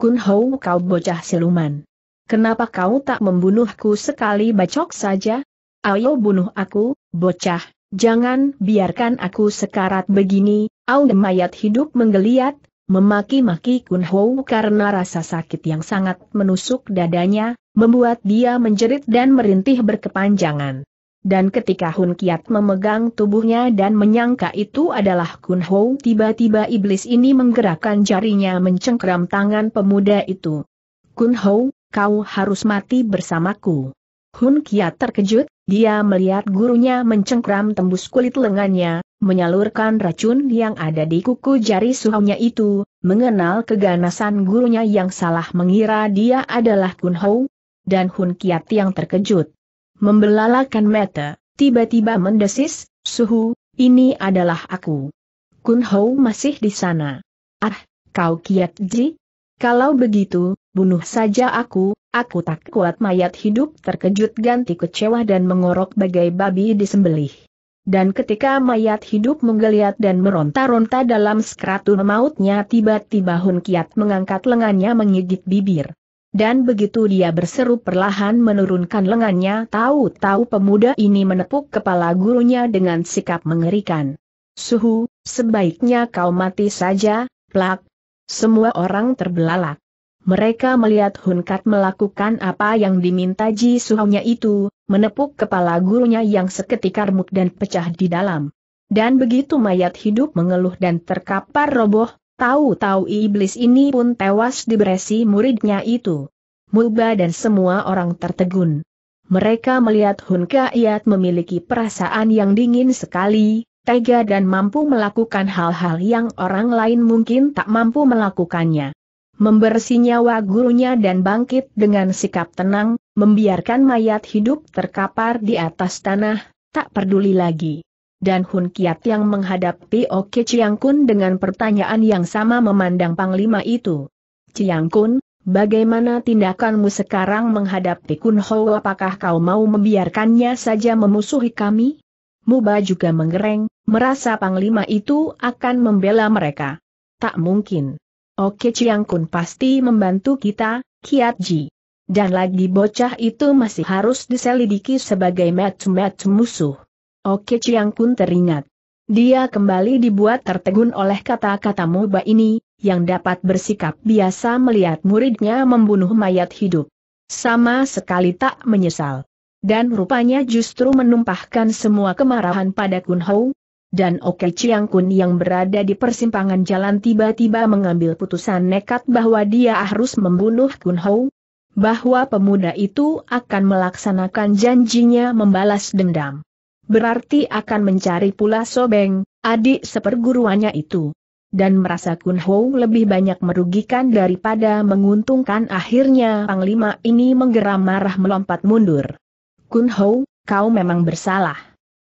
Kun Hou kau bocah siluman. Kenapa kau tak membunuhku sekali bacok saja? Ayo bunuh aku, bocah, jangan biarkan aku sekarat begini, au mayat hidup menggeliat, memaki-maki Kun Hou karena rasa sakit yang sangat menusuk dadanya, membuat dia menjerit dan merintih berkepanjangan. Dan ketika Hun Kiat memegang tubuhnya dan menyangka itu adalah Kun Ho, tiba-tiba iblis ini menggerakkan jarinya mencengkram tangan pemuda itu. Kun Ho, kau harus mati bersamaku. Hun Kiat terkejut, dia melihat gurunya mencengkram tembus kulit lengannya, menyalurkan racun yang ada di kuku jari suhunya itu, mengenal keganasan gurunya yang salah mengira dia adalah Kun Ho, dan Hun Kiat yang terkejut. Membelalakan mata, tiba-tiba mendesis, Suhu, ini adalah aku. Kun Hou masih di sana. Ah, kau kiat ji? Kalau begitu, bunuh saja aku, aku tak kuat mayat hidup terkejut ganti kecewa dan mengorok bagai babi disembelih. Dan ketika mayat hidup menggeliat dan meronta-ronta dalam skratun mautnya tiba-tiba Hun Kiat mengangkat lengannya mengigit bibir. Dan begitu dia berseru perlahan menurunkan lengannya tahu-tahu pemuda ini menepuk kepala gurunya dengan sikap mengerikan. Suhu, sebaiknya kau mati saja, plak. Semua orang terbelalak. Mereka melihat Hunkat melakukan apa yang diminta Ji Suhunya itu, menepuk kepala gurunya yang seketika remuk dan pecah di dalam. Dan begitu mayat hidup mengeluh dan terkapar roboh, Tahu-tahu iblis ini pun tewas di beresi muridnya itu. Muba dan semua orang tertegun. Mereka melihat Hun Kaiat memiliki perasaan yang dingin sekali, tega dan mampu melakukan hal-hal yang orang lain mungkin tak mampu melakukannya. Membersih nyawa gurunya dan bangkit dengan sikap tenang, membiarkan mayat hidup terkapar di atas tanah, tak peduli lagi dan Hun Kiat yang menghadapi Oke oh Chiang Kun dengan pertanyaan yang sama memandang Panglima itu. Chiang Kun, bagaimana tindakanmu sekarang menghadapi Kun Ho apakah kau mau membiarkannya saja memusuhi kami? Muba juga menggereng, merasa Panglima itu akan membela mereka. Tak mungkin. Oke oh Chiang Kun pasti membantu kita, Kiat Ji. Dan lagi bocah itu masih harus diselidiki sebagai match-match musuh. Oke Chiang Kun teringat. Dia kembali dibuat tertegun oleh kata-kata moba ini, yang dapat bersikap biasa melihat muridnya membunuh mayat hidup. Sama sekali tak menyesal. Dan rupanya justru menumpahkan semua kemarahan pada Kun Hou. Dan Oke Chiang Kun yang berada di persimpangan jalan tiba-tiba mengambil putusan nekat bahwa dia harus membunuh Kun Hou. Bahwa pemuda itu akan melaksanakan janjinya membalas dendam berarti akan mencari pula Sobeng, adik seperguruannya itu. Dan merasa Kun Hou lebih banyak merugikan daripada menguntungkan akhirnya Panglima ini menggeram marah melompat mundur. Kun Hou, kau memang bersalah.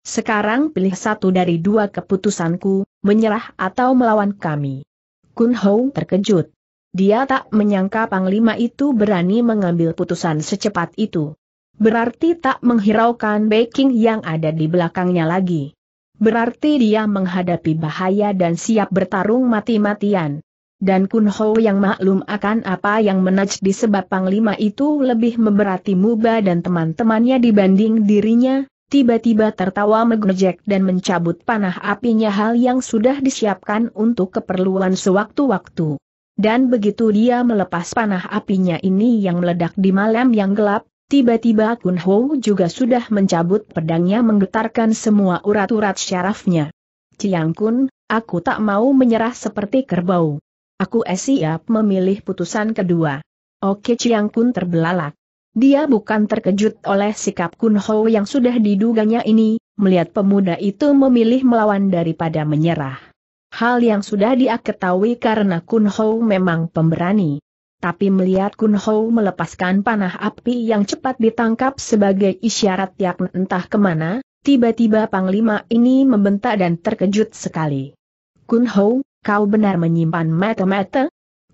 Sekarang pilih satu dari dua keputusanku, menyerah atau melawan kami. Kun Hou terkejut. Dia tak menyangka Panglima itu berani mengambil putusan secepat itu. Berarti tak menghiraukan backing yang ada di belakangnya lagi. Berarti dia menghadapi bahaya dan siap bertarung mati-matian. Dan Kun Ho yang maklum akan apa yang menaj di sebab Panglima itu lebih memberati Muba dan teman-temannya dibanding dirinya, tiba-tiba tertawa mengejek dan mencabut panah apinya hal yang sudah disiapkan untuk keperluan sewaktu-waktu. Dan begitu dia melepas panah apinya ini yang meledak di malam yang gelap, Tiba-tiba Kun Ho juga sudah mencabut pedangnya menggetarkan semua urat-urat syarafnya. Ciang Kun, aku tak mau menyerah seperti kerbau. Aku siap memilih putusan kedua. Oke Ciang Kun terbelalak. Dia bukan terkejut oleh sikap Kun Ho yang sudah diduganya ini, melihat pemuda itu memilih melawan daripada menyerah. Hal yang sudah dia ketahui karena Kun Ho memang pemberani. Tapi melihat Kun Hou melepaskan panah api yang cepat ditangkap sebagai isyarat tiap entah kemana, tiba-tiba Panglima ini membentak dan terkejut sekali. Kun Hou, kau benar menyimpan mata-mata?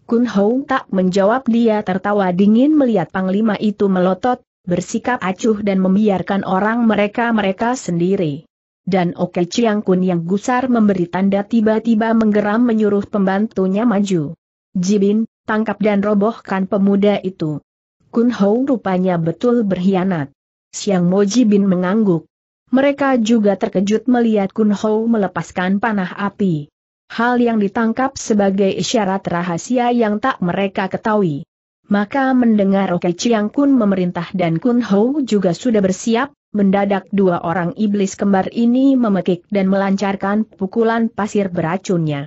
Kun Hou tak menjawab dia tertawa dingin melihat Panglima itu melotot, bersikap acuh dan membiarkan orang mereka-mereka sendiri. Dan Oke Chiang Kun yang gusar memberi tanda tiba-tiba menggeram menyuruh pembantunya maju. Jibin, tangkap dan robohkan pemuda itu. Kun Hou rupanya betul berkhianat. Siang Moji Bin mengangguk. Mereka juga terkejut melihat Kun Hou melepaskan panah api. Hal yang ditangkap sebagai isyarat rahasia yang tak mereka ketahui. Maka mendengar Oke Chiang Kun memerintah dan Kun Hou juga sudah bersiap, mendadak dua orang iblis kembar ini memekik dan melancarkan pukulan pasir beracunnya.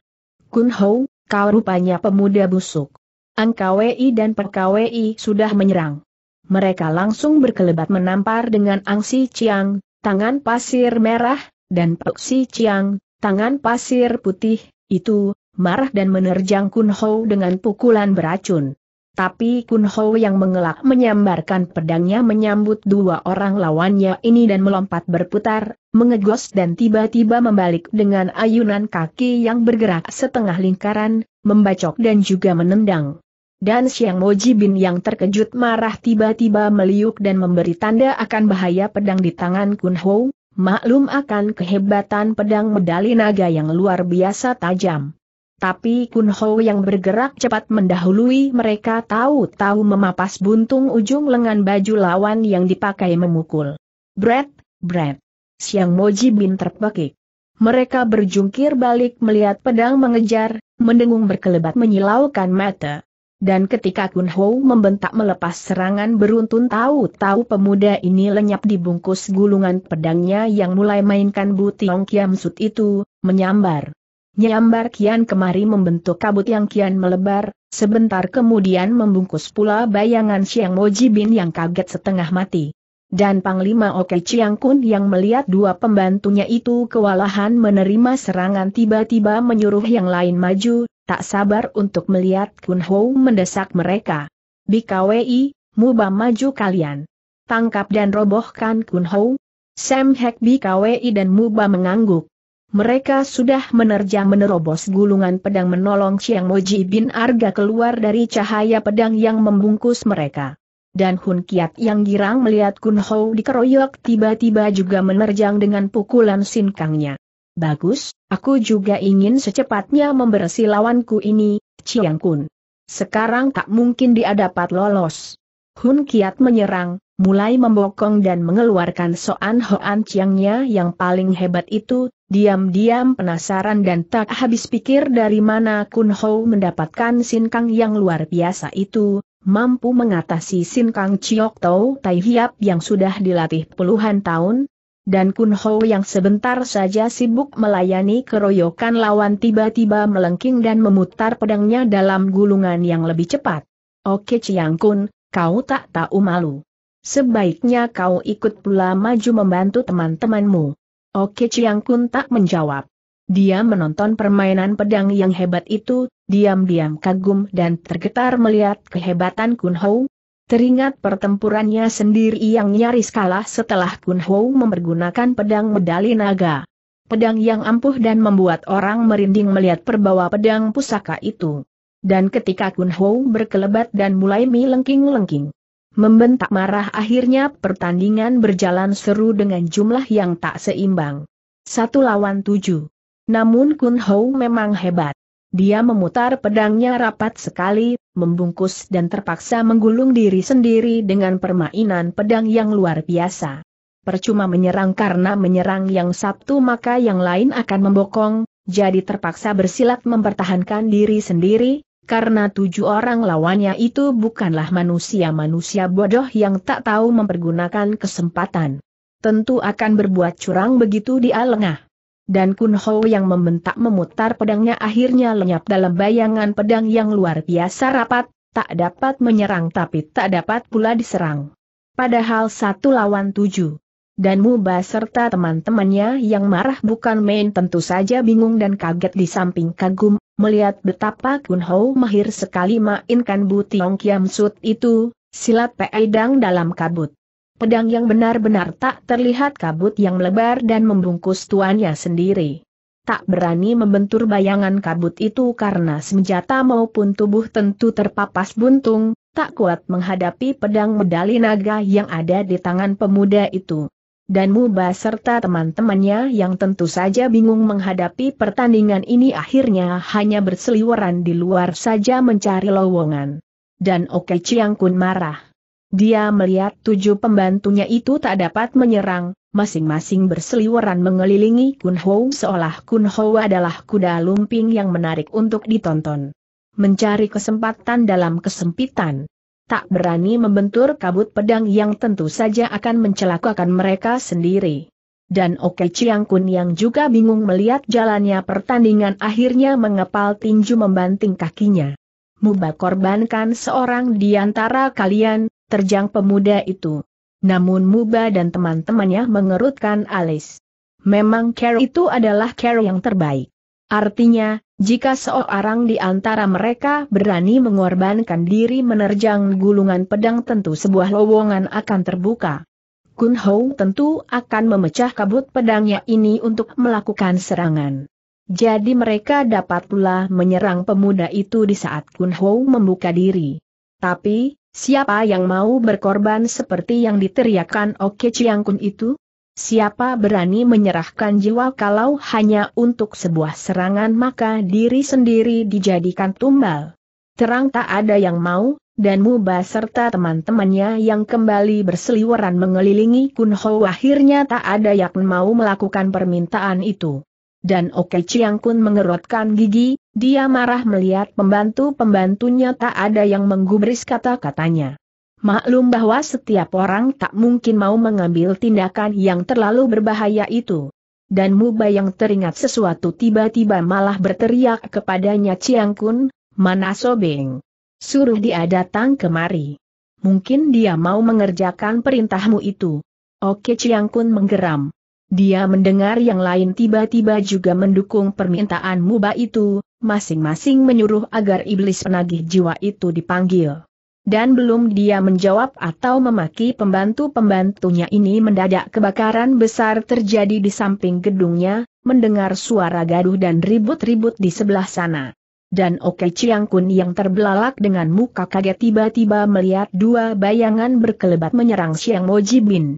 Kun Hou, kau rupanya pemuda busuk. Angkawi dan Perkawi sudah menyerang. Mereka langsung berkelebat menampar dengan Angsi Chiang tangan pasir merah, dan Si Chiang tangan pasir putih, itu, marah dan menerjang Kun Ho dengan pukulan beracun. Tapi Kun Ho yang mengelak menyambarkan pedangnya menyambut dua orang lawannya ini dan melompat berputar, mengegos dan tiba-tiba membalik dengan ayunan kaki yang bergerak setengah lingkaran, membacok dan juga menendang. Dan Siang Moji Bin yang terkejut marah tiba-tiba meliuk dan memberi tanda akan bahaya pedang di tangan Kun Ho, maklum akan kehebatan pedang medali naga yang luar biasa tajam. Tapi Kun Ho yang bergerak cepat mendahului mereka tahu-tahu memapas buntung ujung lengan baju lawan yang dipakai memukul. Bret, bret. Siang Moji Bin terpekik. Mereka berjungkir balik melihat pedang mengejar, mendengung berkelebat menyilaukan mata. Dan ketika Kun Hou membentak melepas serangan beruntun tahu-tahu pemuda ini lenyap dibungkus gulungan pedangnya yang mulai mainkan butiong kiam sut itu, menyambar. Nyambar kian kemari membentuk kabut yang kian melebar, sebentar kemudian membungkus pula bayangan Siang Moji Bin yang kaget setengah mati. Dan Panglima Oke Chiang Kun yang melihat dua pembantunya itu kewalahan menerima serangan tiba-tiba menyuruh yang lain maju, tak sabar untuk melihat Kun Ho mendesak mereka. BKWI, Muba maju kalian. Tangkap dan robohkan Kun Ho. Sam Hek BKWI dan Muba mengangguk. Mereka sudah menerjang menerobos gulungan pedang menolong Chiang Moji bin Arga keluar dari cahaya pedang yang membungkus mereka. Dan Hun Kiat yang girang melihat Kun Ho dikeroyok tiba-tiba juga menerjang dengan pukulan sinkangnya. Bagus, aku juga ingin secepatnya membersih lawanku ini, Chiang Kun. Sekarang tak mungkin dia dapat lolos. Hun Kiat menyerang, mulai membokong dan mengeluarkan Soan Hoan Chiangnya yang paling hebat itu, diam-diam penasaran dan tak habis pikir dari mana Kun Ho mendapatkan Sin Kang yang luar biasa itu, mampu mengatasi Sin Kang Chiok Tau Tai Hiap yang sudah dilatih puluhan tahun, dan Kun Ho yang sebentar saja sibuk melayani keroyokan lawan tiba-tiba melengking dan memutar pedangnya dalam gulungan yang lebih cepat. Oke Chiang Kun, kau tak tahu malu. Sebaiknya kau ikut pula maju membantu teman-temanmu. Oke Chiang Kun tak menjawab. Dia menonton permainan pedang yang hebat itu, diam-diam kagum dan tergetar melihat kehebatan Kun Ho, Teringat pertempurannya sendiri yang nyaris kalah setelah Kun Ho mempergunakan pedang medali naga. Pedang yang ampuh dan membuat orang merinding melihat perbawa pedang pusaka itu. Dan ketika Kun Ho berkelebat dan mulai melengking-lengking. Membentak marah akhirnya pertandingan berjalan seru dengan jumlah yang tak seimbang. Satu lawan tujuh. Namun Kun Ho memang hebat. Dia memutar pedangnya rapat sekali, membungkus dan terpaksa menggulung diri sendiri dengan permainan pedang yang luar biasa. Percuma menyerang karena menyerang yang Sabtu maka yang lain akan membokong, jadi terpaksa bersilat mempertahankan diri sendiri, karena tujuh orang lawannya itu bukanlah manusia-manusia bodoh yang tak tahu mempergunakan kesempatan. Tentu akan berbuat curang begitu dia lengah dan Kun Ho yang membentak memutar pedangnya akhirnya lenyap dalam bayangan pedang yang luar biasa rapat, tak dapat menyerang tapi tak dapat pula diserang. Padahal satu lawan tujuh. Dan Muba serta teman-temannya yang marah bukan main tentu saja bingung dan kaget di samping kagum, melihat betapa Kun Ho mahir sekali mainkan Bu Tiong Kiam Sut itu, silat peedang dalam kabut pedang yang benar-benar tak terlihat kabut yang melebar dan membungkus tuannya sendiri. Tak berani membentur bayangan kabut itu karena senjata maupun tubuh tentu terpapas buntung, tak kuat menghadapi pedang medali naga yang ada di tangan pemuda itu. Dan Muba serta teman-temannya yang tentu saja bingung menghadapi pertandingan ini akhirnya hanya berseliweran di luar saja mencari lowongan. Dan Oke Chiang Kun marah. Dia melihat tujuh pembantunya itu tak dapat menyerang, masing-masing berseliweran mengelilingi Kun Ho seolah Kun Ho adalah kuda lumping yang menarik untuk ditonton. Mencari kesempatan dalam kesempitan. Tak berani membentur kabut pedang yang tentu saja akan mencelakakan mereka sendiri. Dan Oke Chiang Kun yang juga bingung melihat jalannya pertandingan akhirnya mengepal tinju membanting kakinya. Mubah korbankan seorang di antara kalian, terjang pemuda itu. Namun Muba dan teman-temannya mengerutkan alis. Memang Carol itu adalah Carol yang terbaik. Artinya, jika seorang di antara mereka berani mengorbankan diri menerjang gulungan pedang tentu sebuah lowongan akan terbuka. Kun Hou tentu akan memecah kabut pedangnya ini untuk melakukan serangan. Jadi mereka dapat pula menyerang pemuda itu di saat Kun Hou membuka diri. Tapi, Siapa yang mau berkorban seperti yang diteriakkan Oke Kun itu? Siapa berani menyerahkan jiwa kalau hanya untuk sebuah serangan maka diri sendiri dijadikan tumbal? Terang tak ada yang mau, dan Muba serta teman-temannya yang kembali berseliweran mengelilingi Kunho akhirnya tak ada yang mau melakukan permintaan itu. Dan Oke Kun mengerutkan gigi, dia marah melihat pembantu-pembantunya tak ada yang menggubris kata-katanya. Maklum bahwa setiap orang tak mungkin mau mengambil tindakan yang terlalu berbahaya itu. Dan Muba yang teringat sesuatu tiba-tiba malah berteriak kepadanya Ciang Kun, mana Sobeng? Suruh dia datang kemari. Mungkin dia mau mengerjakan perintahmu itu. Oke Ciang Kun menggeram. Dia mendengar yang lain tiba-tiba juga mendukung permintaan muba itu, masing-masing menyuruh agar iblis penagih jiwa itu dipanggil. Dan belum dia menjawab atau memaki pembantu-pembantunya ini mendadak kebakaran besar terjadi di samping gedungnya, mendengar suara gaduh dan ribut-ribut di sebelah sana. Dan Oke Chiang Kun yang terbelalak dengan muka kaget tiba-tiba melihat dua bayangan berkelebat menyerang Siang Mojibin.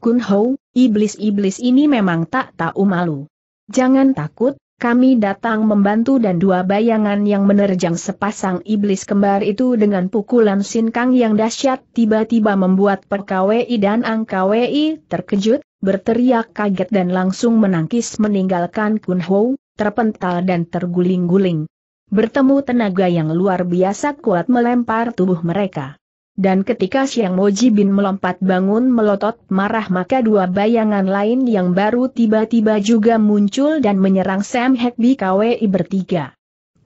Kun Hou, iblis-iblis ini memang tak tahu malu. Jangan takut, kami datang membantu dan dua bayangan yang menerjang sepasang iblis kembar itu dengan pukulan sinkang yang dahsyat tiba-tiba membuat perkawi dan Angkawei terkejut, berteriak kaget dan langsung menangkis meninggalkan Kun Hou, terpental dan terguling-guling. Bertemu tenaga yang luar biasa kuat melempar tubuh mereka. Dan ketika Siang Moji Bin melompat bangun melotot marah maka dua bayangan lain yang baru tiba-tiba juga muncul dan menyerang Sam Hekbi Kwei bertiga.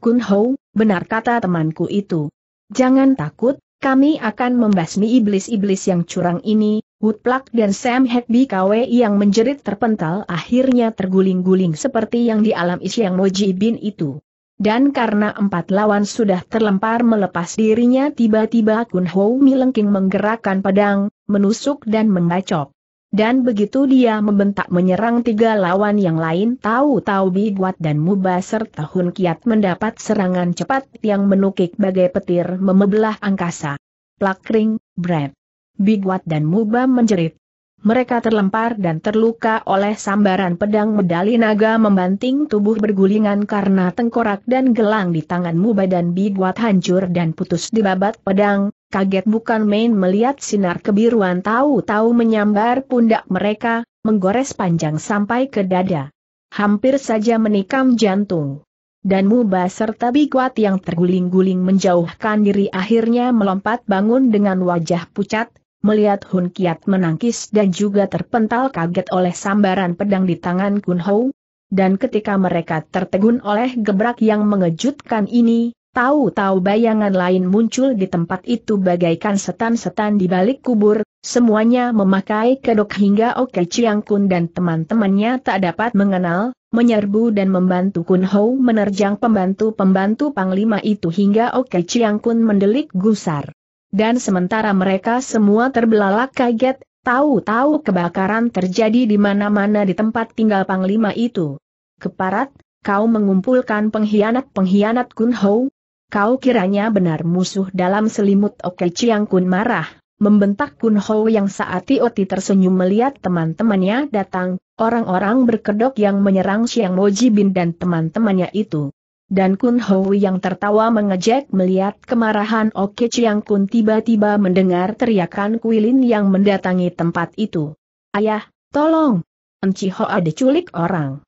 Kun Ho, benar kata temanku itu. Jangan takut, kami akan membasmi iblis-iblis yang curang ini, Woodplug dan Sam Hekbi Kwei yang menjerit terpental akhirnya terguling-guling seperti yang dialami alam Siang Moji Bin itu. Dan karena empat lawan sudah terlempar melepas dirinya tiba-tiba Kun Ho lengking menggerakkan pedang, menusuk dan membacok. Dan begitu dia membentak menyerang tiga lawan yang lain tahu-tahu Biguat dan Muba serta Hun Kiat mendapat serangan cepat yang menukik bagai petir memebelah angkasa. Plakring, Brad. Biguat dan Muba menjerit, mereka terlempar dan terluka oleh sambaran pedang medali naga membanting tubuh bergulingan karena tengkorak dan gelang di tangan Muba dan Bigwat hancur dan putus di babat pedang, kaget bukan main melihat sinar kebiruan tahu-tahu menyambar pundak mereka, menggores panjang sampai ke dada. Hampir saja menikam jantung dan Muba serta Bigwat yang terguling-guling menjauhkan diri akhirnya melompat bangun dengan wajah pucat, melihat Hun Kiat menangkis dan juga terpental kaget oleh sambaran pedang di tangan Kun Hou. Dan ketika mereka tertegun oleh gebrak yang mengejutkan ini, tahu-tahu bayangan lain muncul di tempat itu bagaikan setan-setan di balik kubur, semuanya memakai kedok hingga Oke Chiang Kun dan teman-temannya tak dapat mengenal, menyerbu dan membantu Kun Hou menerjang pembantu-pembantu Panglima itu hingga Oke Chiang Kun mendelik gusar. Dan sementara mereka semua terbelalak kaget, tahu-tahu kebakaran terjadi di mana-mana di tempat tinggal Panglima itu. Keparat, kau mengumpulkan pengkhianat-pengkhianat Kun Hou? Kau kiranya benar musuh dalam selimut Oke Chiang Kun marah, membentak Kun Ho yang saat Tioti tersenyum melihat teman-temannya datang, orang-orang berkedok yang menyerang Xiang Moji Bin dan teman-temannya itu dan Kun Hou yang tertawa mengejek melihat kemarahan Oke Chiang Kun tiba-tiba mendengar teriakan Kuilin yang mendatangi tempat itu. Ayah, tolong! Enci ada culik orang.